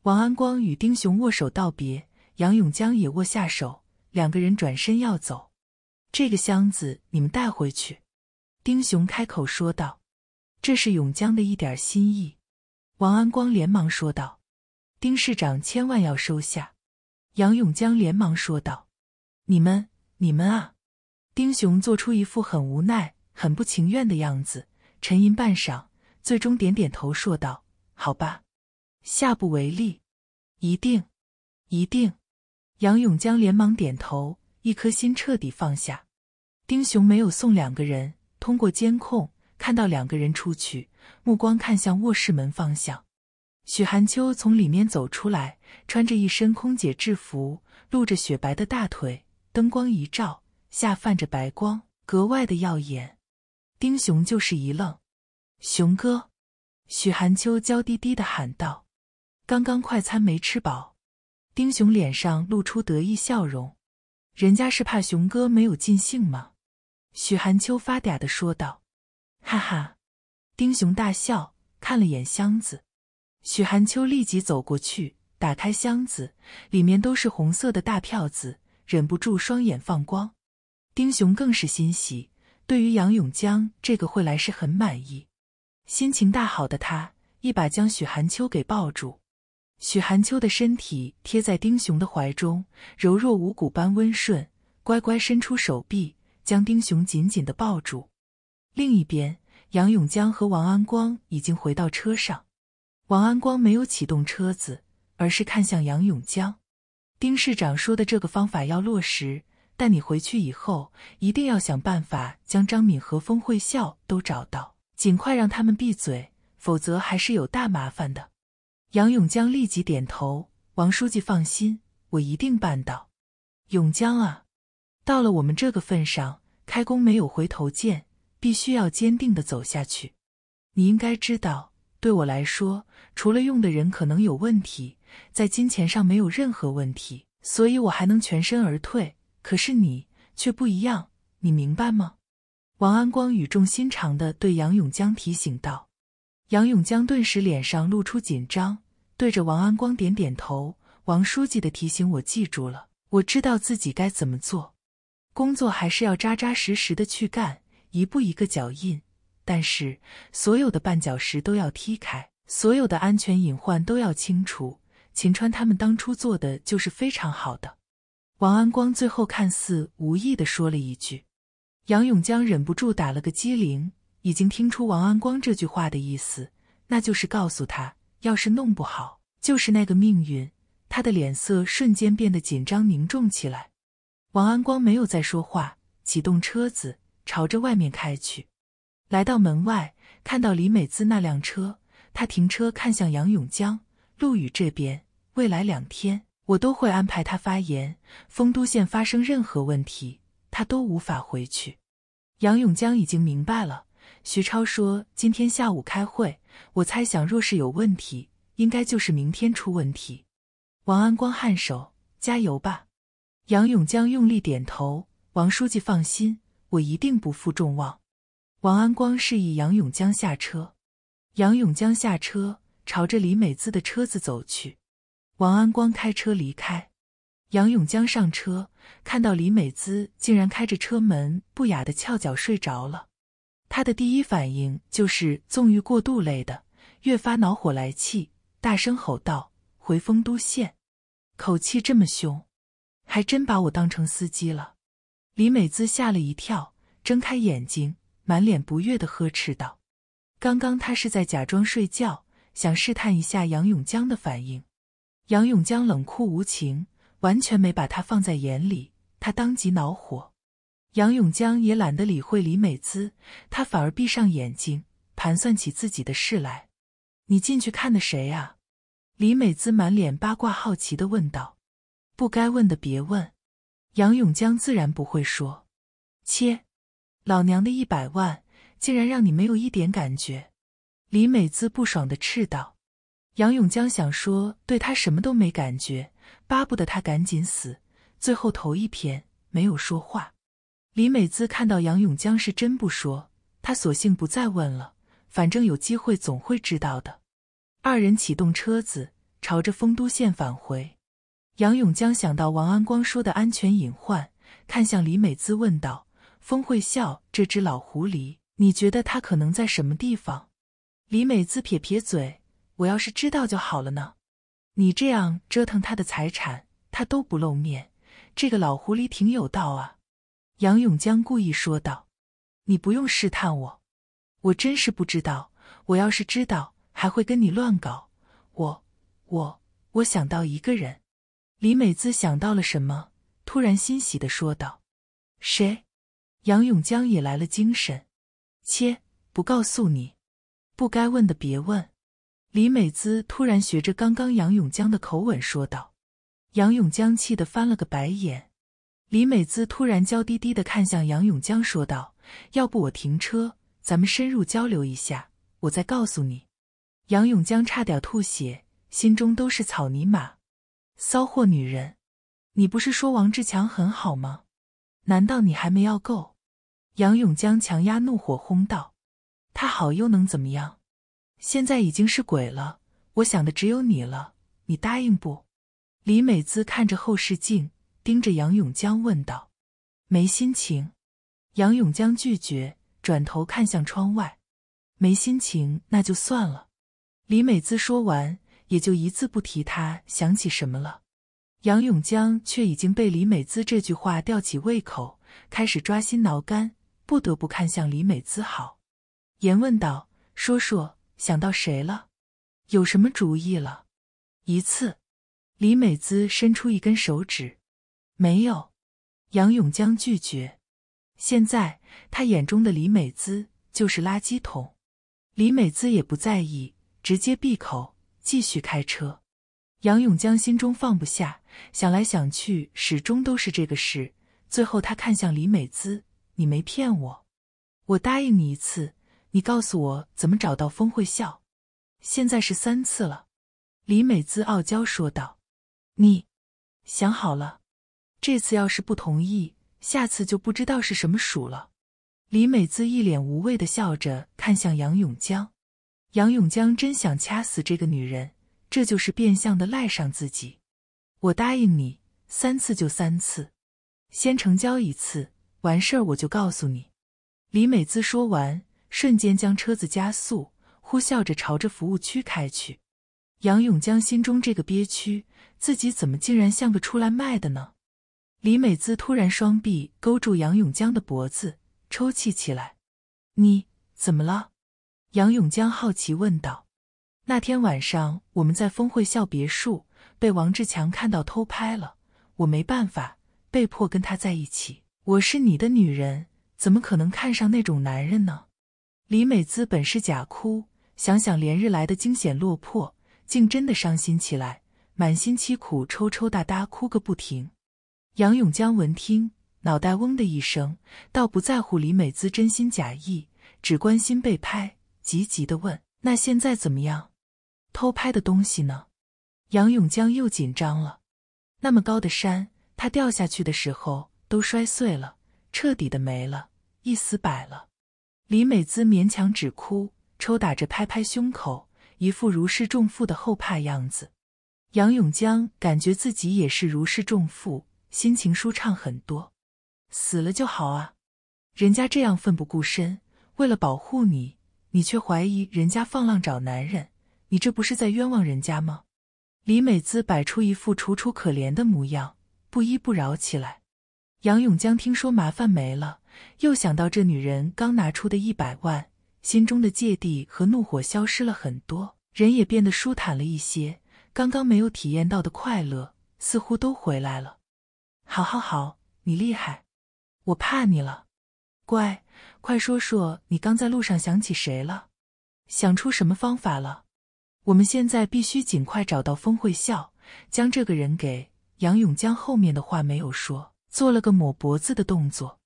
王安光与丁雄握手道别，杨永江也握下手，两个人转身要走。这个箱子你们带回去。丁雄开口说道：“这是永江的一点心意。”王安光连忙说道。丁市长千万要收下，杨永江连忙说道：“你们，你们啊！”丁雄做出一副很无奈、很不情愿的样子，沉吟半晌，最终点点头说道：“好吧，下不为例。”“一定，一定。”杨永江连忙点头，一颗心彻底放下。丁雄没有送两个人，通过监控看到两个人出去，目光看向卧室门方向。许寒秋从里面走出来，穿着一身空姐制服，露着雪白的大腿，灯光一照下泛着白光，格外的耀眼。丁雄就是一愣，“雄哥！”许寒秋娇滴滴的喊道，“刚刚快餐没吃饱。”丁雄脸上露出得意笑容，“人家是怕雄哥没有尽兴吗？”许寒秋发嗲的说道，“哈哈！”丁雄大笑，看了眼箱子。许寒秋立即走过去，打开箱子，里面都是红色的大票子，忍不住双眼放光。丁雄更是欣喜，对于杨永江这个会来事很满意，心情大好的他一把将许寒秋给抱住。许寒秋的身体贴在丁雄的怀中，柔弱无骨般温顺，乖乖伸出手臂，将丁雄紧紧的抱住。另一边，杨永江和王安光已经回到车上。王安光没有启动车子，而是看向杨永江。丁市长说的这个方法要落实，但你回去以后一定要想办法将张敏和封会孝都找到，尽快让他们闭嘴，否则还是有大麻烦的。杨永江立即点头：“王书记放心，我一定办到。”永江啊，到了我们这个份上，开弓没有回头箭，必须要坚定的走下去。你应该知道。对我来说，除了用的人可能有问题，在金钱上没有任何问题，所以我还能全身而退。可是你却不一样，你明白吗？王安光语重心长的对杨永江提醒道。杨永江顿时脸上露出紧张，对着王安光点点头。王书记的提醒我记住了，我知道自己该怎么做。工作还是要扎扎实实的去干，一步一个脚印。但是，所有的绊脚石都要踢开，所有的安全隐患都要清除。秦川他们当初做的就是非常好的。王安光最后看似无意的说了一句，杨永江忍不住打了个激灵，已经听出王安光这句话的意思，那就是告诉他，要是弄不好，就是那个命运。他的脸色瞬间变得紧张凝重起来。王安光没有再说话，启动车子朝着外面开去。来到门外，看到李美姿那辆车，他停车看向杨永江、陆羽这边。未来两天，我都会安排他发言。丰都县发生任何问题，他都无法回去。杨永江已经明白了。徐超说：“今天下午开会，我猜想，若是有问题，应该就是明天出问题。”王安光颔首：“加油吧！”杨永江用力点头：“王书记放心，我一定不负众望。”王安光示意杨永江下车，杨永江下车，朝着李美姿的车子走去。王安光开车离开，杨永江上车，看到李美姿竟然开着车门，不雅的翘脚睡着了。他的第一反应就是纵欲过度类的，越发恼火来气，大声吼道：“回丰都县！”口气这么凶，还真把我当成司机了。李美姿吓了一跳，睁开眼睛。满脸不悦地呵斥道：“刚刚他是在假装睡觉，想试探一下杨永江的反应。杨永江冷酷无情，完全没把他放在眼里。他当即恼火。杨永江也懒得理会李美姿，他反而闭上眼睛，盘算起自己的事来。你进去看的谁啊？”李美姿满脸八卦好奇地问道：“不该问的别问。”杨永江自然不会说，切。老娘的一百万，竟然让你没有一点感觉！李美姿不爽的斥道。杨永江想说对他什么都没感觉，巴不得他赶紧死，最后头一偏，没有说话。李美姿看到杨永江是真不说，他索性不再问了，反正有机会总会知道的。二人启动车子，朝着丰都县返回。杨永江想到王安光说的安全隐患，看向李美姿问道。风会笑这只老狐狸，你觉得他可能在什么地方？李美姿撇撇嘴：“我要是知道就好了呢。你这样折腾他的财产，他都不露面，这个老狐狸挺有道啊。”杨永江故意说道：“你不用试探我，我真是不知道。我要是知道，还会跟你乱搞。我，我，我想到一个人。”李美姿想到了什么，突然欣喜的说道：“谁？”杨永江也来了精神，切，不告诉你，不该问的别问。李美姿突然学着刚刚杨永江的口吻说道。杨永江气得翻了个白眼。李美姿突然娇滴滴的看向杨永江说道：“要不我停车，咱们深入交流一下，我再告诉你。”杨永江差点吐血，心中都是草泥马，骚货女人，你不是说王志强很好吗？难道你还没要够？杨永江强压怒火，轰道：“他好又能怎么样？现在已经是鬼了，我想的只有你了。你答应不？”李美姿看着后视镜，盯着杨永江问道：“没心情？”杨永江拒绝，转头看向窗外：“没心情，那就算了。”李美姿说完，也就一字不提。他想起什么了？杨永江却已经被李美姿这句话吊起胃口，开始抓心挠肝。不得不看向李美姿，好，言问道：“说说想到谁了？有什么主意了？”一次，李美姿伸出一根手指，没有。杨永江拒绝。现在他眼中的李美姿就是垃圾桶。李美姿也不在意，直接闭口，继续开车。杨永江心中放不下，想来想去，始终都是这个事。最后，他看向李美姿。你没骗我，我答应你一次。你告诉我怎么找到峰会笑。现在是三次了。李美姿傲娇说道：“你想好了？这次要是不同意，下次就不知道是什么数了。”李美姿一脸无畏的笑着看向杨永江。杨永江真想掐死这个女人，这就是变相的赖上自己。我答应你，三次就三次，先成交一次。完事儿我就告诉你。”李美姿说完，瞬间将车子加速，呼啸着朝着服务区开去。杨永江心中这个憋屈，自己怎么竟然像个出来卖的呢？李美姿突然双臂勾住杨永江的脖子，抽泣起来：“你怎么了？”杨永江好奇问道：“那天晚上我们在峰会校别墅被王志强看到偷拍了，我没办法，被迫跟他在一起。”我是你的女人，怎么可能看上那种男人呢？李美姿本是假哭，想想连日来的惊险落魄，竟真的伤心起来，满心凄苦，抽抽搭搭哭个不停。杨永江闻听，脑袋嗡的一声，倒不在乎李美姿真心假意，只关心被拍，急急的问：“那现在怎么样？偷拍的东西呢？”杨永江又紧张了，那么高的山，他掉下去的时候。都摔碎了，彻底的没了，一死百了。李美姿勉强止哭，抽打着拍拍胸口，一副如释重负的后怕样子。杨永江感觉自己也是如释重负，心情舒畅很多。死了就好啊！人家这样奋不顾身，为了保护你，你却怀疑人家放浪找男人，你这不是在冤枉人家吗？李美姿摆出一副楚楚可怜的模样，不依不饶起来。杨永江听说麻烦没了，又想到这女人刚拿出的一百万，心中的芥蒂和怒火消失了很多，人也变得舒坦了一些。刚刚没有体验到的快乐，似乎都回来了。好好好，你厉害，我怕你了。乖，快说说你刚在路上想起谁了，想出什么方法了？我们现在必须尽快找到峰会笑，将这个人给杨永江。后面的话没有说。做了个抹脖子的动作，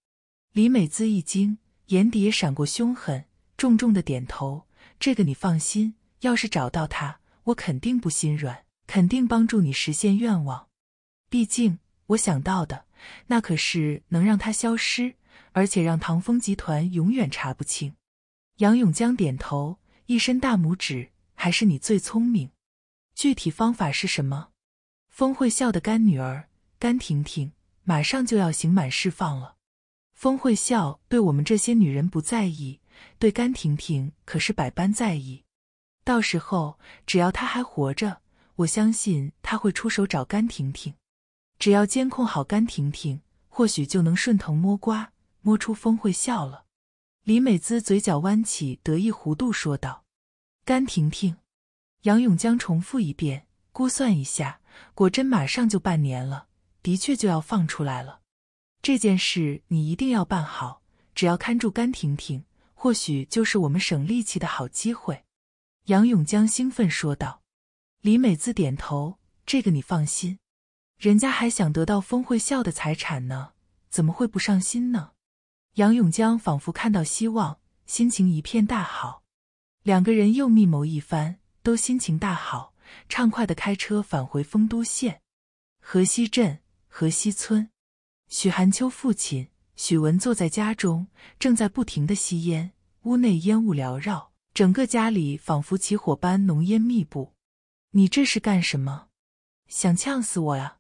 李美姿一惊，眼底也闪过凶狠，重重的点头：“这个你放心，要是找到他，我肯定不心软，肯定帮助你实现愿望。毕竟我想到的，那可是能让他消失，而且让唐风集团永远查不清。”杨永江点头，一伸大拇指：“还是你最聪明。具体方法是什么？”峰会笑的干女儿甘婷婷。马上就要刑满释放了，峰会笑对我们这些女人不在意，对甘婷婷可是百般在意。到时候只要她还活着，我相信她会出手找甘婷婷。只要监控好甘婷婷，或许就能顺藤摸瓜，摸出峰会笑了。李美姿嘴角弯起，得意弧度说道：“甘婷婷。”杨永江重复一遍，估算一下，果真马上就半年了。的确就要放出来了，这件事你一定要办好。只要看住甘婷婷，或许就是我们省力气的好机会。”杨永江兴奋说道。李美子点头：“这个你放心，人家还想得到峰会孝的财产呢，怎么会不上心呢？”杨永江仿佛看到希望，心情一片大好。两个人又密谋一番，都心情大好，畅快的开车返回丰都县河西镇。河西村，许寒秋父亲许文坐在家中，正在不停的吸烟，屋内烟雾缭绕，整个家里仿佛起火般浓烟密布。你这是干什么？想呛死我呀？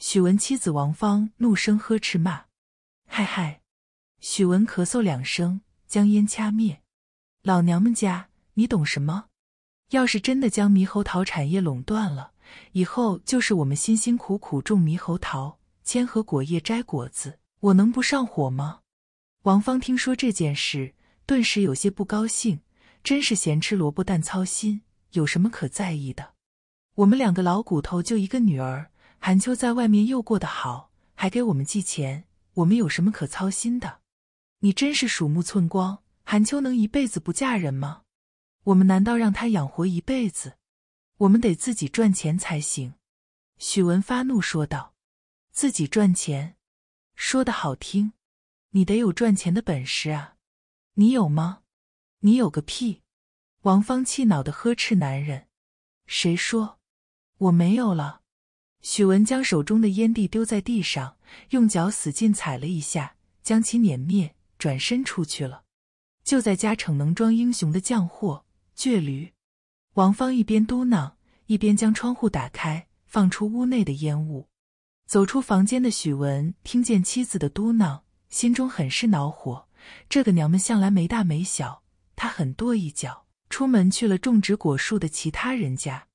许文妻子王芳怒声呵斥骂：“嗨嗨！”许文咳嗽两声，将烟掐灭。老娘们家，你懂什么？要是真的将猕猴桃产业垄断了。以后就是我们辛辛苦苦种猕猴桃、千和果叶摘果子，我能不上火吗？王芳听说这件事，顿时有些不高兴。真是咸吃萝卜淡操心，有什么可在意的？我们两个老骨头就一个女儿，韩秋在外面又过得好，还给我们寄钱，我们有什么可操心的？你真是鼠目寸光！韩秋能一辈子不嫁人吗？我们难道让她养活一辈子？我们得自己赚钱才行。”许文发怒说道，“自己赚钱，说的好听，你得有赚钱的本事啊，你有吗？你有个屁！”王芳气恼的呵斥男人，“谁说我没有了？”许文将手中的烟蒂丢在地上，用脚使劲踩了一下，将其碾灭，转身出去了。就在家逞能装英雄的犟货、倔驴。王芳一边嘟囔，一边将窗户打开，放出屋内的烟雾。走出房间的许文听见妻子的嘟囔，心中很是恼火。这个娘们向来没大没小，她狠跺一脚，出门去了种植果树的其他人家。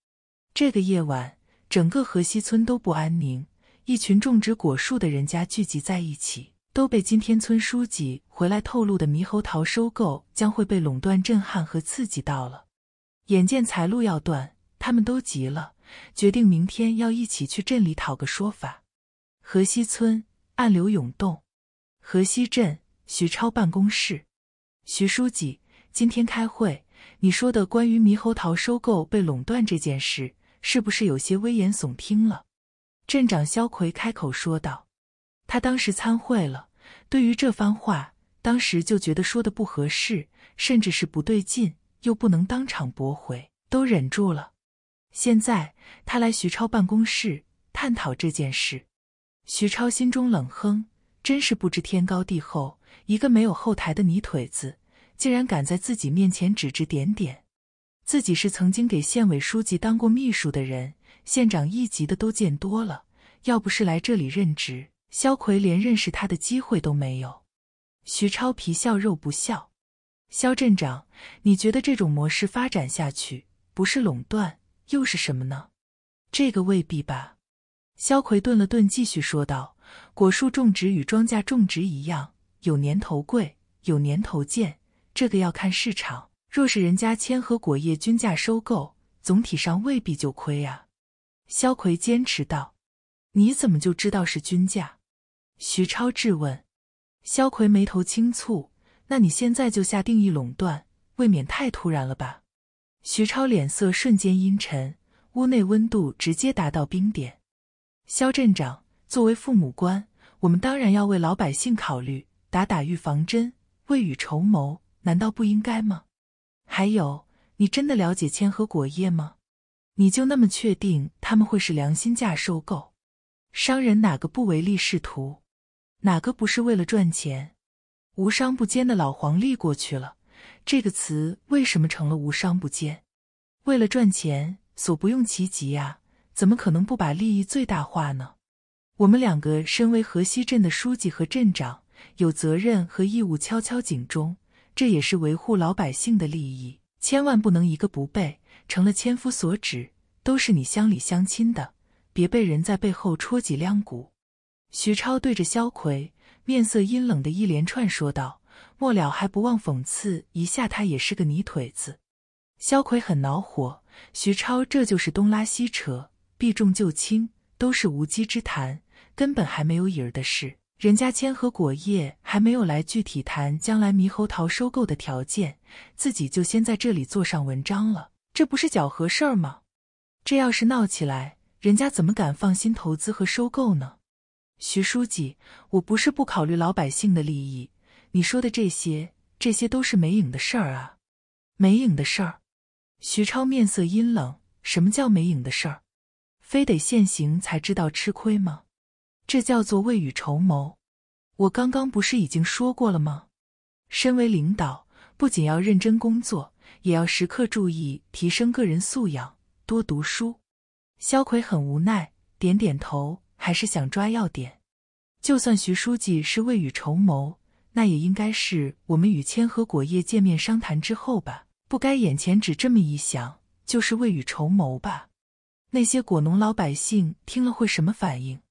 这个夜晚，整个河西村都不安宁。一群种植果树的人家聚集在一起，都被今天村书记回来透露的猕猴桃收购将会被垄断震撼和刺激到了。眼见财路要断，他们都急了，决定明天要一起去镇里讨个说法。河西村暗流涌动，河西镇徐超办公室，徐书记，今天开会，你说的关于猕猴桃收购被垄断这件事，是不是有些危言耸听了？镇长肖奎开口说道：“他当时参会了，对于这番话，当时就觉得说的不合适，甚至是不对劲。”又不能当场驳回，都忍住了。现在他来徐超办公室探讨这件事，徐超心中冷哼：真是不知天高地厚，一个没有后台的泥腿子，竟然敢在自己面前指指点点。自己是曾经给县委书记当过秘书的人，县长一级的都见多了。要不是来这里任职，肖魁连认识他的机会都没有。徐超皮笑肉不笑。肖镇长，你觉得这种模式发展下去，不是垄断又是什么呢？这个未必吧。肖奎顿了顿，继续说道：“果树种植与庄稼种植一样，有年头贵，有年头贱，这个要看市场。若是人家千和果业均价收购，总体上未必就亏啊。”肖奎坚持道：“你怎么就知道是均价？”徐超质问。肖奎眉头轻蹙。那你现在就下定义垄断，未免太突然了吧？徐超脸色瞬间阴沉，屋内温度直接达到冰点。肖镇长，作为父母官，我们当然要为老百姓考虑，打打预防针，未雨绸缪，难道不应该吗？还有，你真的了解千和果业吗？你就那么确定他们会是良心价收购？商人哪个不唯利是图？哪个不是为了赚钱？无商不奸的老黄历过去了，这个词为什么成了无商不奸？为了赚钱，所不用其极啊！怎么可能不把利益最大化呢？我们两个身为河西镇的书记和镇长，有责任和义务敲敲警钟，这也是维护老百姓的利益。千万不能一个不备，成了千夫所指，都是你乡里乡亲的，别被人在背后戳脊梁骨。徐超对着肖奎。面色阴冷的一连串说道，末了还不忘讽刺一下他也是个泥腿子。肖奎很恼火，徐超这就是东拉西扯，避重就轻，都是无稽之谈，根本还没有影儿的事。人家千和果业还没有来具体谈将来猕猴桃收购的条件，自己就先在这里做上文章了，这不是搅和事儿吗？这要是闹起来，人家怎么敢放心投资和收购呢？徐书记，我不是不考虑老百姓的利益。你说的这些，这些都是没影的事儿啊，没影的事儿。徐超面色阴冷，什么叫没影的事儿？非得现行才知道吃亏吗？这叫做未雨绸缪。我刚刚不是已经说过了吗？身为领导，不仅要认真工作，也要时刻注意提升个人素养，多读书。肖奎很无奈，点点头。还是想抓要点，就算徐书记是未雨绸缪，那也应该是我们与千和果业见面商谈之后吧，不该眼前只这么一想，就是未雨绸缪吧？那些果农老百姓听了会什么反应？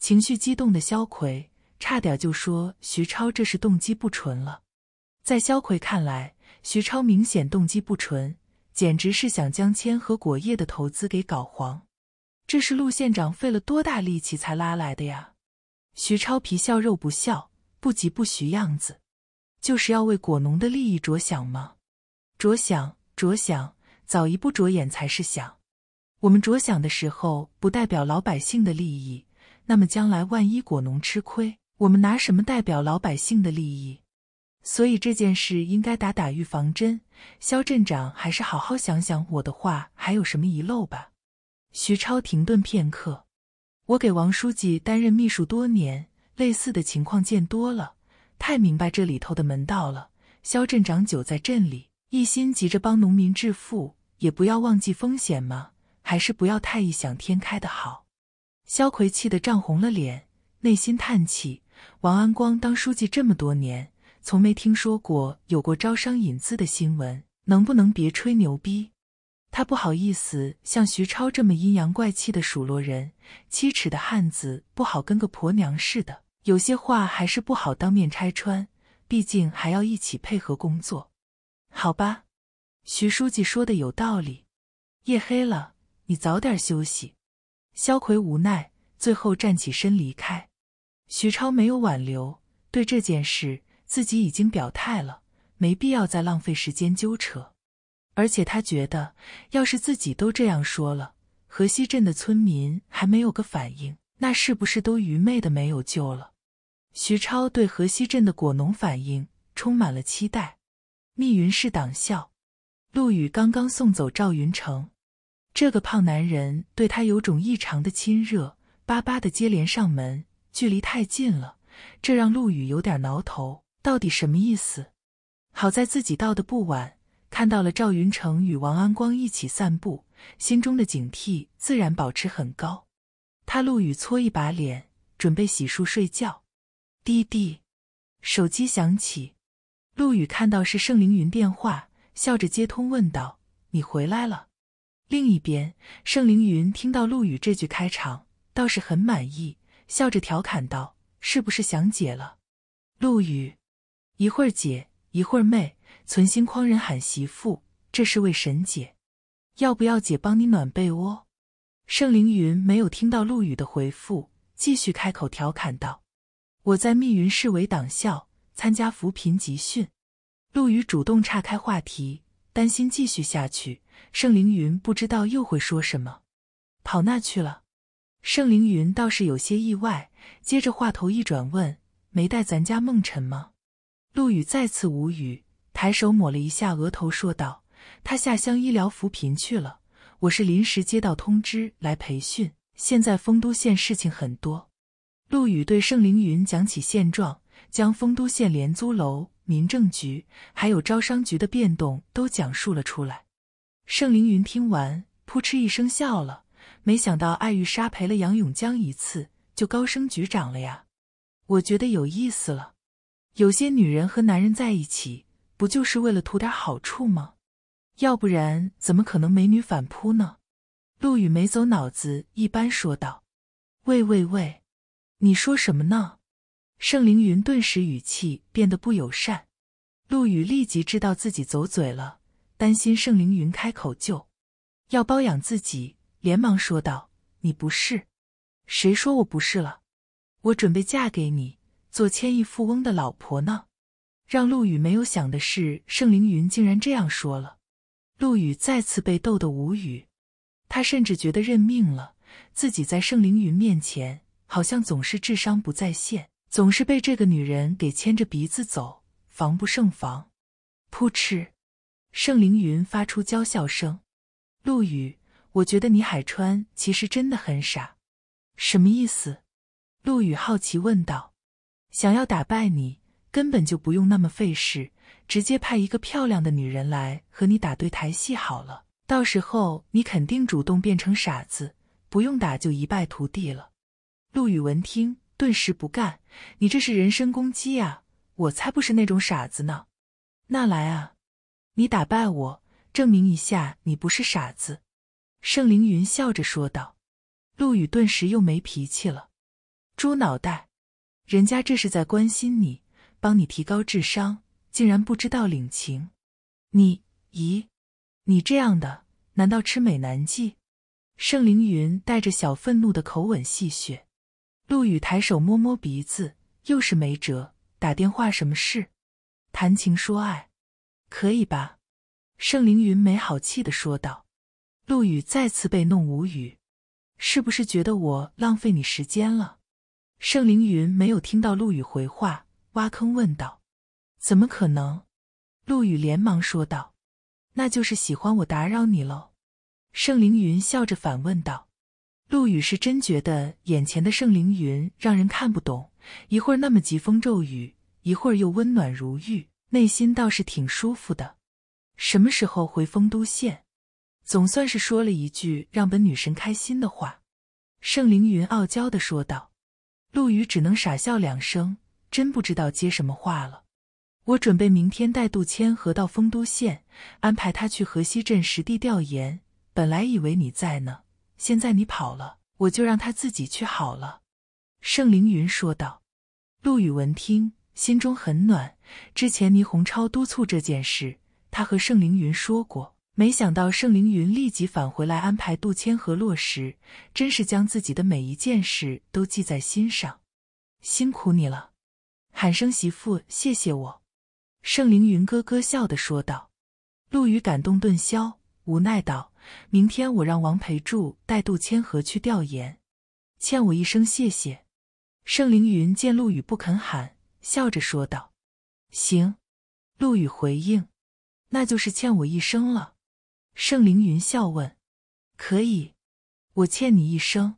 情绪激动的肖奎差点就说徐超这是动机不纯了，在肖奎看来，徐超明显动机不纯，简直是想将千和果业的投资给搞黄。这是陆县长费了多大力气才拉来的呀！徐超皮笑肉不笑，不急不徐样子，就是要为果农的利益着想吗？着想着想，早一步着眼才是想。我们着想的时候，不代表老百姓的利益。那么将来万一果农吃亏，我们拿什么代表老百姓的利益？所以这件事应该打打预防针。肖镇长，还是好好想想我的话还有什么遗漏吧。徐超停顿片刻，我给王书记担任秘书多年，类似的情况见多了，太明白这里头的门道了。肖镇长久在镇里，一心急着帮农民致富，也不要忘记风险嘛，还是不要太异想天开的好。肖奎气得涨红了脸，内心叹气：王安光当书记这么多年，从没听说过有过招商引资的新闻，能不能别吹牛逼？他不好意思像徐超这么阴阳怪气的数落人，七尺的汉子不好跟个婆娘似的，有些话还是不好当面拆穿，毕竟还要一起配合工作。好吧，徐书记说的有道理。夜黑了，你早点休息。肖奎无奈，最后站起身离开。徐超没有挽留，对这件事自己已经表态了，没必要再浪费时间纠扯。而且他觉得，要是自己都这样说了，河西镇的村民还没有个反应，那是不是都愚昧的没有救了？徐超对河西镇的果农反应充满了期待。密云市党校，陆羽刚刚送走赵云成，这个胖男人对他有种异常的亲热，巴巴的接连上门，距离太近了，这让陆羽有点挠头，到底什么意思？好在自己到的不晚。看到了赵云成与王安光一起散步，心中的警惕自然保持很高。他陆羽搓一把脸，准备洗漱睡觉。滴滴，手机响起。陆羽看到是盛凌云电话，笑着接通，问道：“你回来了？”另一边，盛凌云听到陆羽这句开场，倒是很满意，笑着调侃道：“是不是想姐了？”陆羽，一会儿姐，一会儿妹。存心诓人喊媳妇，这是为神姐，要不要姐帮你暖被窝？盛凌云没有听到陆羽的回复，继续开口调侃道：“我在密云市委党校参加扶贫集训。”陆羽主动岔开话题，担心继续下去，盛凌云不知道又会说什么。跑那去了？盛凌云倒是有些意外，接着话头一转问：“没带咱家梦辰吗？”陆羽再次无语。抬手抹了一下额头，说道：“他下乡医疗扶贫去了，我是临时接到通知来培训。现在丰都县事情很多。”陆羽对盛凌云讲起现状，将丰都县廉租楼、民政局还有招商局的变动都讲述了出来。盛凌云听完，扑哧一声笑了：“没想到艾玉莎陪了杨永江一次，就高升局长了呀！我觉得有意思了。有些女人和男人在一起……”不就是为了图点好处吗？要不然怎么可能美女反扑呢？陆羽没走脑子一般说道：“喂喂喂，你说什么呢？”盛凌云顿时语气变得不友善。陆羽立即知道自己走嘴了，担心盛凌云开口就要包养自己，连忙说道：“你不是？谁说我不是了？我准备嫁给你，做千亿富翁的老婆呢。”让陆羽没有想的是，盛凌云竟然这样说了。陆羽再次被逗得无语，他甚至觉得认命了。自己在盛凌云面前，好像总是智商不在线，总是被这个女人给牵着鼻子走，防不胜防。扑哧，盛凌云发出娇笑声。陆羽，我觉得你海川其实真的很傻。什么意思？陆羽好奇问道。想要打败你。根本就不用那么费事，直接派一个漂亮的女人来和你打对台戏好了。到时候你肯定主动变成傻子，不用打就一败涂地了。陆羽闻听，顿时不干：“你这是人身攻击啊！我才不是那种傻子呢！”那来啊，你打败我，证明一下你不是傻子。”盛凌云笑着说道。陆羽顿时又没脾气了：“猪脑袋，人家这是在关心你。”帮你提高智商，竟然不知道领情！你，咦，你这样的，难道吃美男计？盛凌云带着小愤怒的口吻戏谑。陆羽抬手摸摸鼻子，又是没辙。打电话什么事？谈情说爱，可以吧？盛凌云没好气的说道。陆羽再次被弄无语。是不是觉得我浪费你时间了？盛凌云没有听到陆羽回话。挖坑问道：“怎么可能？”陆羽连忙说道：“那就是喜欢我打扰你喽。”盛凌云笑着反问道：“陆羽是真觉得眼前的盛凌云让人看不懂，一会儿那么疾风骤雨，一会儿又温暖如玉，内心倒是挺舒服的。什么时候回丰都县？”总算是说了一句让本女神开心的话。盛凌云傲娇的说道：“陆羽只能傻笑两声。”真不知道接什么话了。我准备明天带杜迁和到丰都县，安排他去河西镇实地调研。本来以为你在呢，现在你跑了，我就让他自己去好了。”盛凌云说道。陆羽闻听，心中很暖。之前倪洪超督促这件事，他和盛凌云说过，没想到盛凌云立即返回来安排杜迁和落实，真是将自己的每一件事都记在心上。辛苦你了。喊声“媳妇，谢谢我！”盛凌云咯咯笑的说道。陆羽感动顿消，无奈道：“明天我让王培柱带杜千和去调研，欠我一声谢谢。”盛凌云见陆羽不肯喊，笑着说道：“行。”陆羽回应：“那就是欠我一生了。”盛凌云笑问：“可以？我欠你一生？”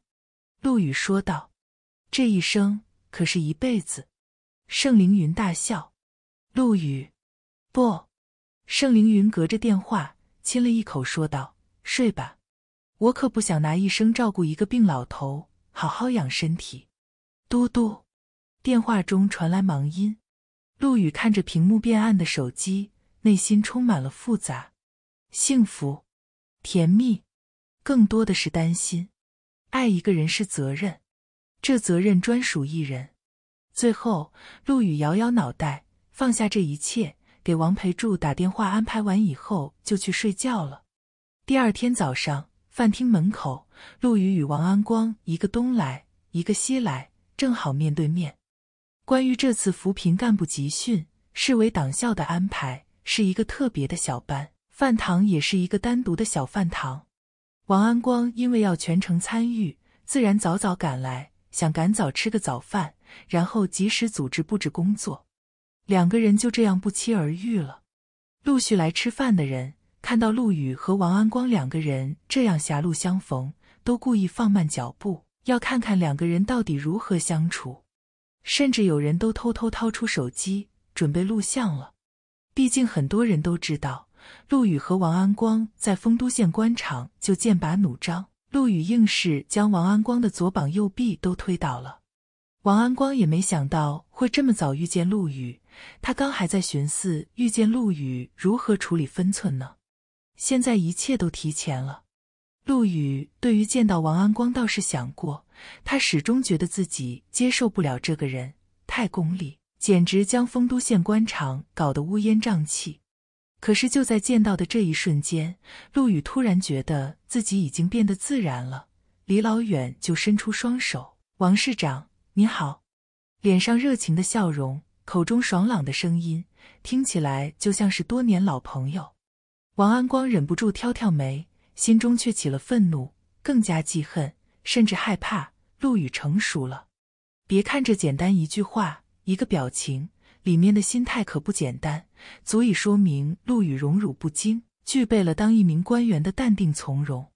陆羽说道：“这一生可是一辈子。”盛凌云大笑，陆羽不。盛凌云隔着电话亲了一口，说道：“睡吧，我可不想拿一生照顾一个病老头，好好养身体。”嘟嘟，电话中传来忙音。陆羽看着屏幕变暗的手机，内心充满了复杂、幸福、甜蜜，更多的是担心。爱一个人是责任，这责任专属一人。最后，陆羽摇摇脑袋，放下这一切，给王培柱打电话。安排完以后，就去睡觉了。第二天早上，饭厅门口，陆羽与王安光一个东来，一个西来，正好面对面。关于这次扶贫干部集训，市委党校的安排是一个特别的小班，饭堂也是一个单独的小饭堂。王安光因为要全程参与，自然早早赶来，想赶早吃个早饭。然后及时组织布置工作，两个人就这样不期而遇了。陆续来吃饭的人看到陆羽和王安光两个人这样狭路相逢，都故意放慢脚步，要看看两个人到底如何相处。甚至有人都偷偷掏出手机准备录像了。毕竟很多人都知道，陆羽和王安光在丰都县官场就剑拔弩张，陆羽硬是将王安光的左膀右臂都推倒了。王安光也没想到会这么早遇见陆羽，他刚还在寻思遇见陆羽如何处理分寸呢，现在一切都提前了。陆羽对于见到王安光倒是想过，他始终觉得自己接受不了这个人，太功利，简直将丰都县官场搞得乌烟瘴气。可是就在见到的这一瞬间，陆羽突然觉得自己已经变得自然了，离老远就伸出双手，王市长。你好，脸上热情的笑容，口中爽朗的声音，听起来就像是多年老朋友。王安光忍不住挑挑眉，心中却起了愤怒，更加记恨，甚至害怕陆羽成熟了。别看这简单一句话，一个表情，里面的心态可不简单，足以说明陆羽荣辱不惊，具备了当一名官员的淡定从容，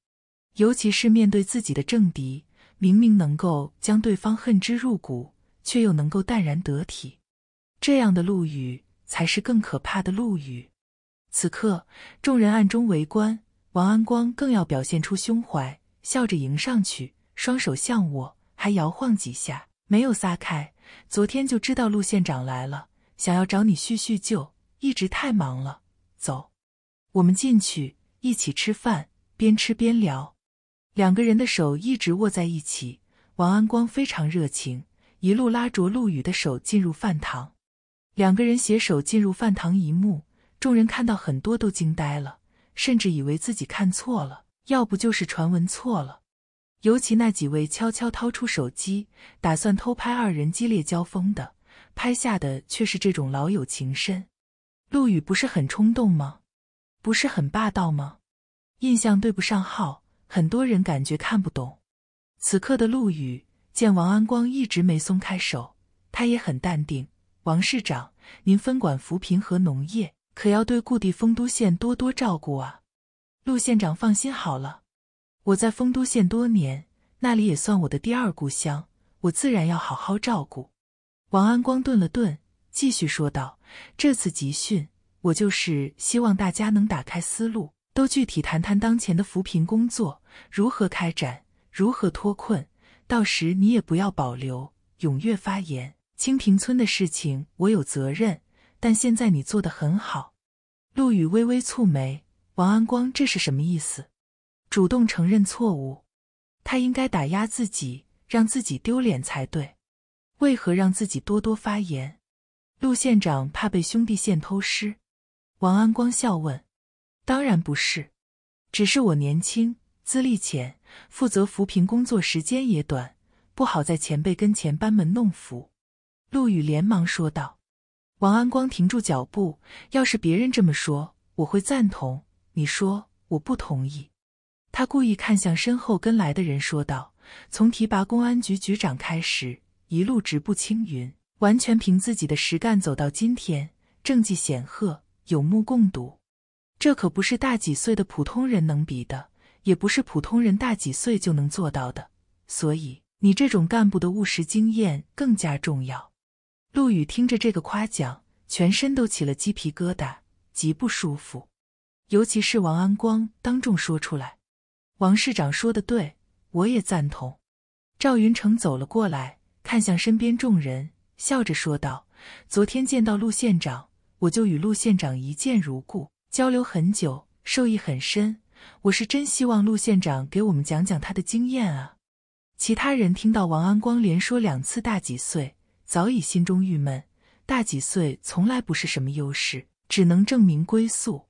尤其是面对自己的政敌。明明能够将对方恨之入骨，却又能够淡然得体，这样的陆羽才是更可怕的陆羽。此刻，众人暗中围观，王安光更要表现出胸怀，笑着迎上去，双手向我还摇晃几下，没有撒开。昨天就知道陆县长来了，想要找你叙叙旧，一直太忙了。走，我们进去一起吃饭，边吃边聊。两个人的手一直握在一起，王安光非常热情，一路拉着陆羽的手进入饭堂。两个人携手进入饭堂一幕，众人看到很多都惊呆了，甚至以为自己看错了，要不就是传闻错了。尤其那几位悄悄掏出手机，打算偷拍二人激烈交锋的，拍下的却是这种老友情深。陆羽不是很冲动吗？不是很霸道吗？印象对不上号。很多人感觉看不懂。此刻的陆羽见王安光一直没松开手，他也很淡定。王市长，您分管扶贫和农业，可要对故地丰都县多多照顾啊！陆县长，放心好了，我在丰都县多年，那里也算我的第二故乡，我自然要好好照顾。王安光顿了顿，继续说道：“这次集训，我就是希望大家能打开思路。”都具体谈谈当前的扶贫工作如何开展，如何脱困。到时你也不要保留，踊跃发言。清平村的事情我有责任，但现在你做的很好。陆羽微微蹙眉，王安光这是什么意思？主动承认错误，他应该打压自己，让自己丢脸才对。为何让自己多多发言？陆县长怕被兄弟县偷师。王安光笑问。当然不是，只是我年轻，资历浅，负责扶贫工作时间也短，不好在前辈跟前班门弄斧。”陆羽连忙说道。王安光停住脚步：“要是别人这么说，我会赞同；你说我不同意。”他故意看向身后跟来的人说道：“从提拔公安局局长开始，一路直步青云，完全凭自己的实干走到今天，政绩显赫，有目共睹。”这可不是大几岁的普通人能比的，也不是普通人大几岁就能做到的。所以，你这种干部的务实经验更加重要。陆羽听着这个夸奖，全身都起了鸡皮疙瘩，极不舒服。尤其是王安光当众说出来：“王市长说的对，我也赞同。”赵云成走了过来，看向身边众人，笑着说道：“昨天见到陆县长，我就与陆县长一见如故。”交流很久，受益很深。我是真希望陆县长给我们讲讲他的经验啊！其他人听到王安光连说两次“大几岁”，早已心中郁闷。大几岁从来不是什么优势，只能证明归宿。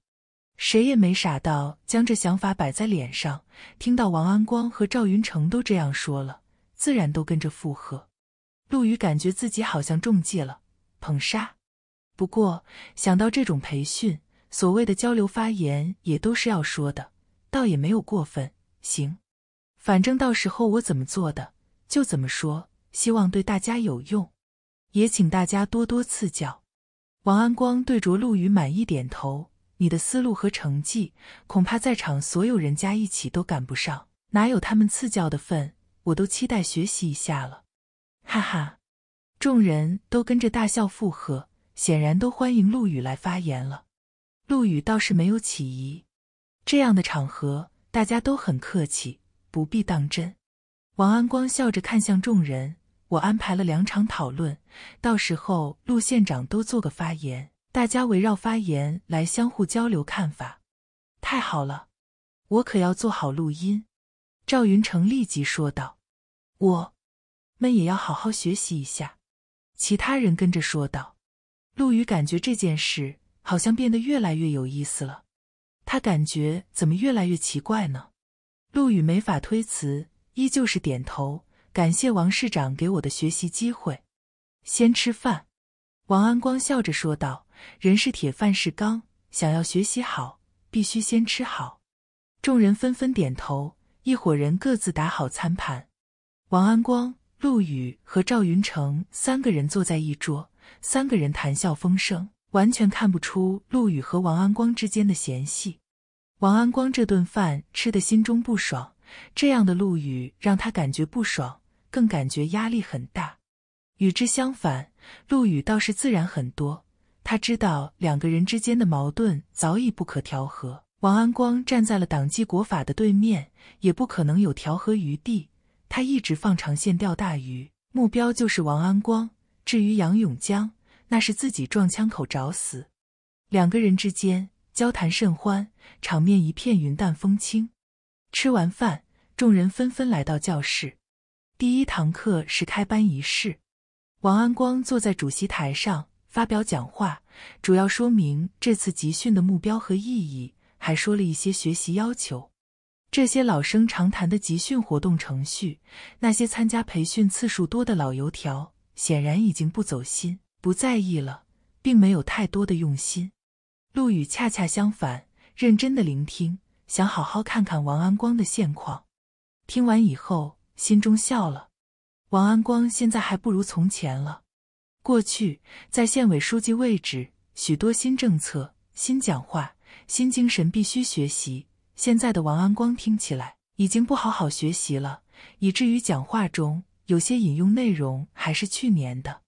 谁也没傻到将这想法摆在脸上。听到王安光和赵云成都这样说了，自然都跟着附和。陆羽感觉自己好像中计了，捧杀。不过想到这种培训，所谓的交流发言也都是要说的，倒也没有过分。行，反正到时候我怎么做的就怎么说，希望对大家有用，也请大家多多赐教。王安光对着陆羽满意点头：“你的思路和成绩，恐怕在场所有人加一起都赶不上，哪有他们赐教的份？我都期待学习一下了。”哈哈，众人都跟着大笑附和，显然都欢迎陆羽来发言了。陆羽倒是没有起疑，这样的场合大家都很客气，不必当真。王安光笑着看向众人：“我安排了两场讨论，到时候陆县长都做个发言，大家围绕发言来相互交流看法。”太好了，我可要做好录音。”赵云成立即说道，“我们也要好好学习一下。”其他人跟着说道。陆羽感觉这件事。好像变得越来越有意思了，他感觉怎么越来越奇怪呢？陆羽没法推辞，依旧是点头，感谢王市长给我的学习机会。先吃饭，王安光笑着说道：“人是铁，饭是钢，想要学习好，必须先吃好。”众人纷纷点头，一伙人各自打好餐盘。王安光、陆羽和赵云成三个人坐在一桌，三个人谈笑风生。完全看不出陆羽和王安光之间的嫌隙。王安光这顿饭吃得心中不爽，这样的陆羽让他感觉不爽，更感觉压力很大。与之相反，陆羽倒是自然很多。他知道两个人之间的矛盾早已不可调和，王安光站在了党纪国法的对面，也不可能有调和余地。他一直放长线钓大鱼，目标就是王安光。至于杨永江，那是自己撞枪口找死。两个人之间交谈甚欢，场面一片云淡风轻。吃完饭，众人纷纷来到教室。第一堂课是开班仪式。王安光坐在主席台上发表讲话，主要说明这次集训的目标和意义，还说了一些学习要求。这些老生常谈的集训活动程序，那些参加培训次数多的老油条显然已经不走心。不在意了，并没有太多的用心。陆羽恰恰相反，认真的聆听，想好好看看王安光的现况。听完以后，心中笑了。王安光现在还不如从前了。过去在县委书记位置，许多新政策、新讲话、新精神必须学习。现在的王安光听起来已经不好好学习了，以至于讲话中有些引用内容还是去年的。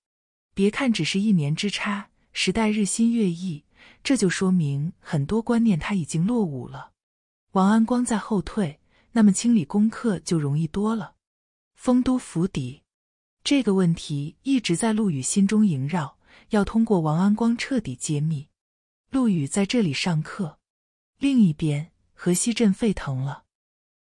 别看只是一年之差，时代日新月异，这就说明很多观念他已经落伍了。王安光在后退，那么清理功课就容易多了。丰都府邸这个问题一直在陆羽心中萦绕，要通过王安光彻底揭秘。陆羽在这里上课，另一边河西镇沸腾了。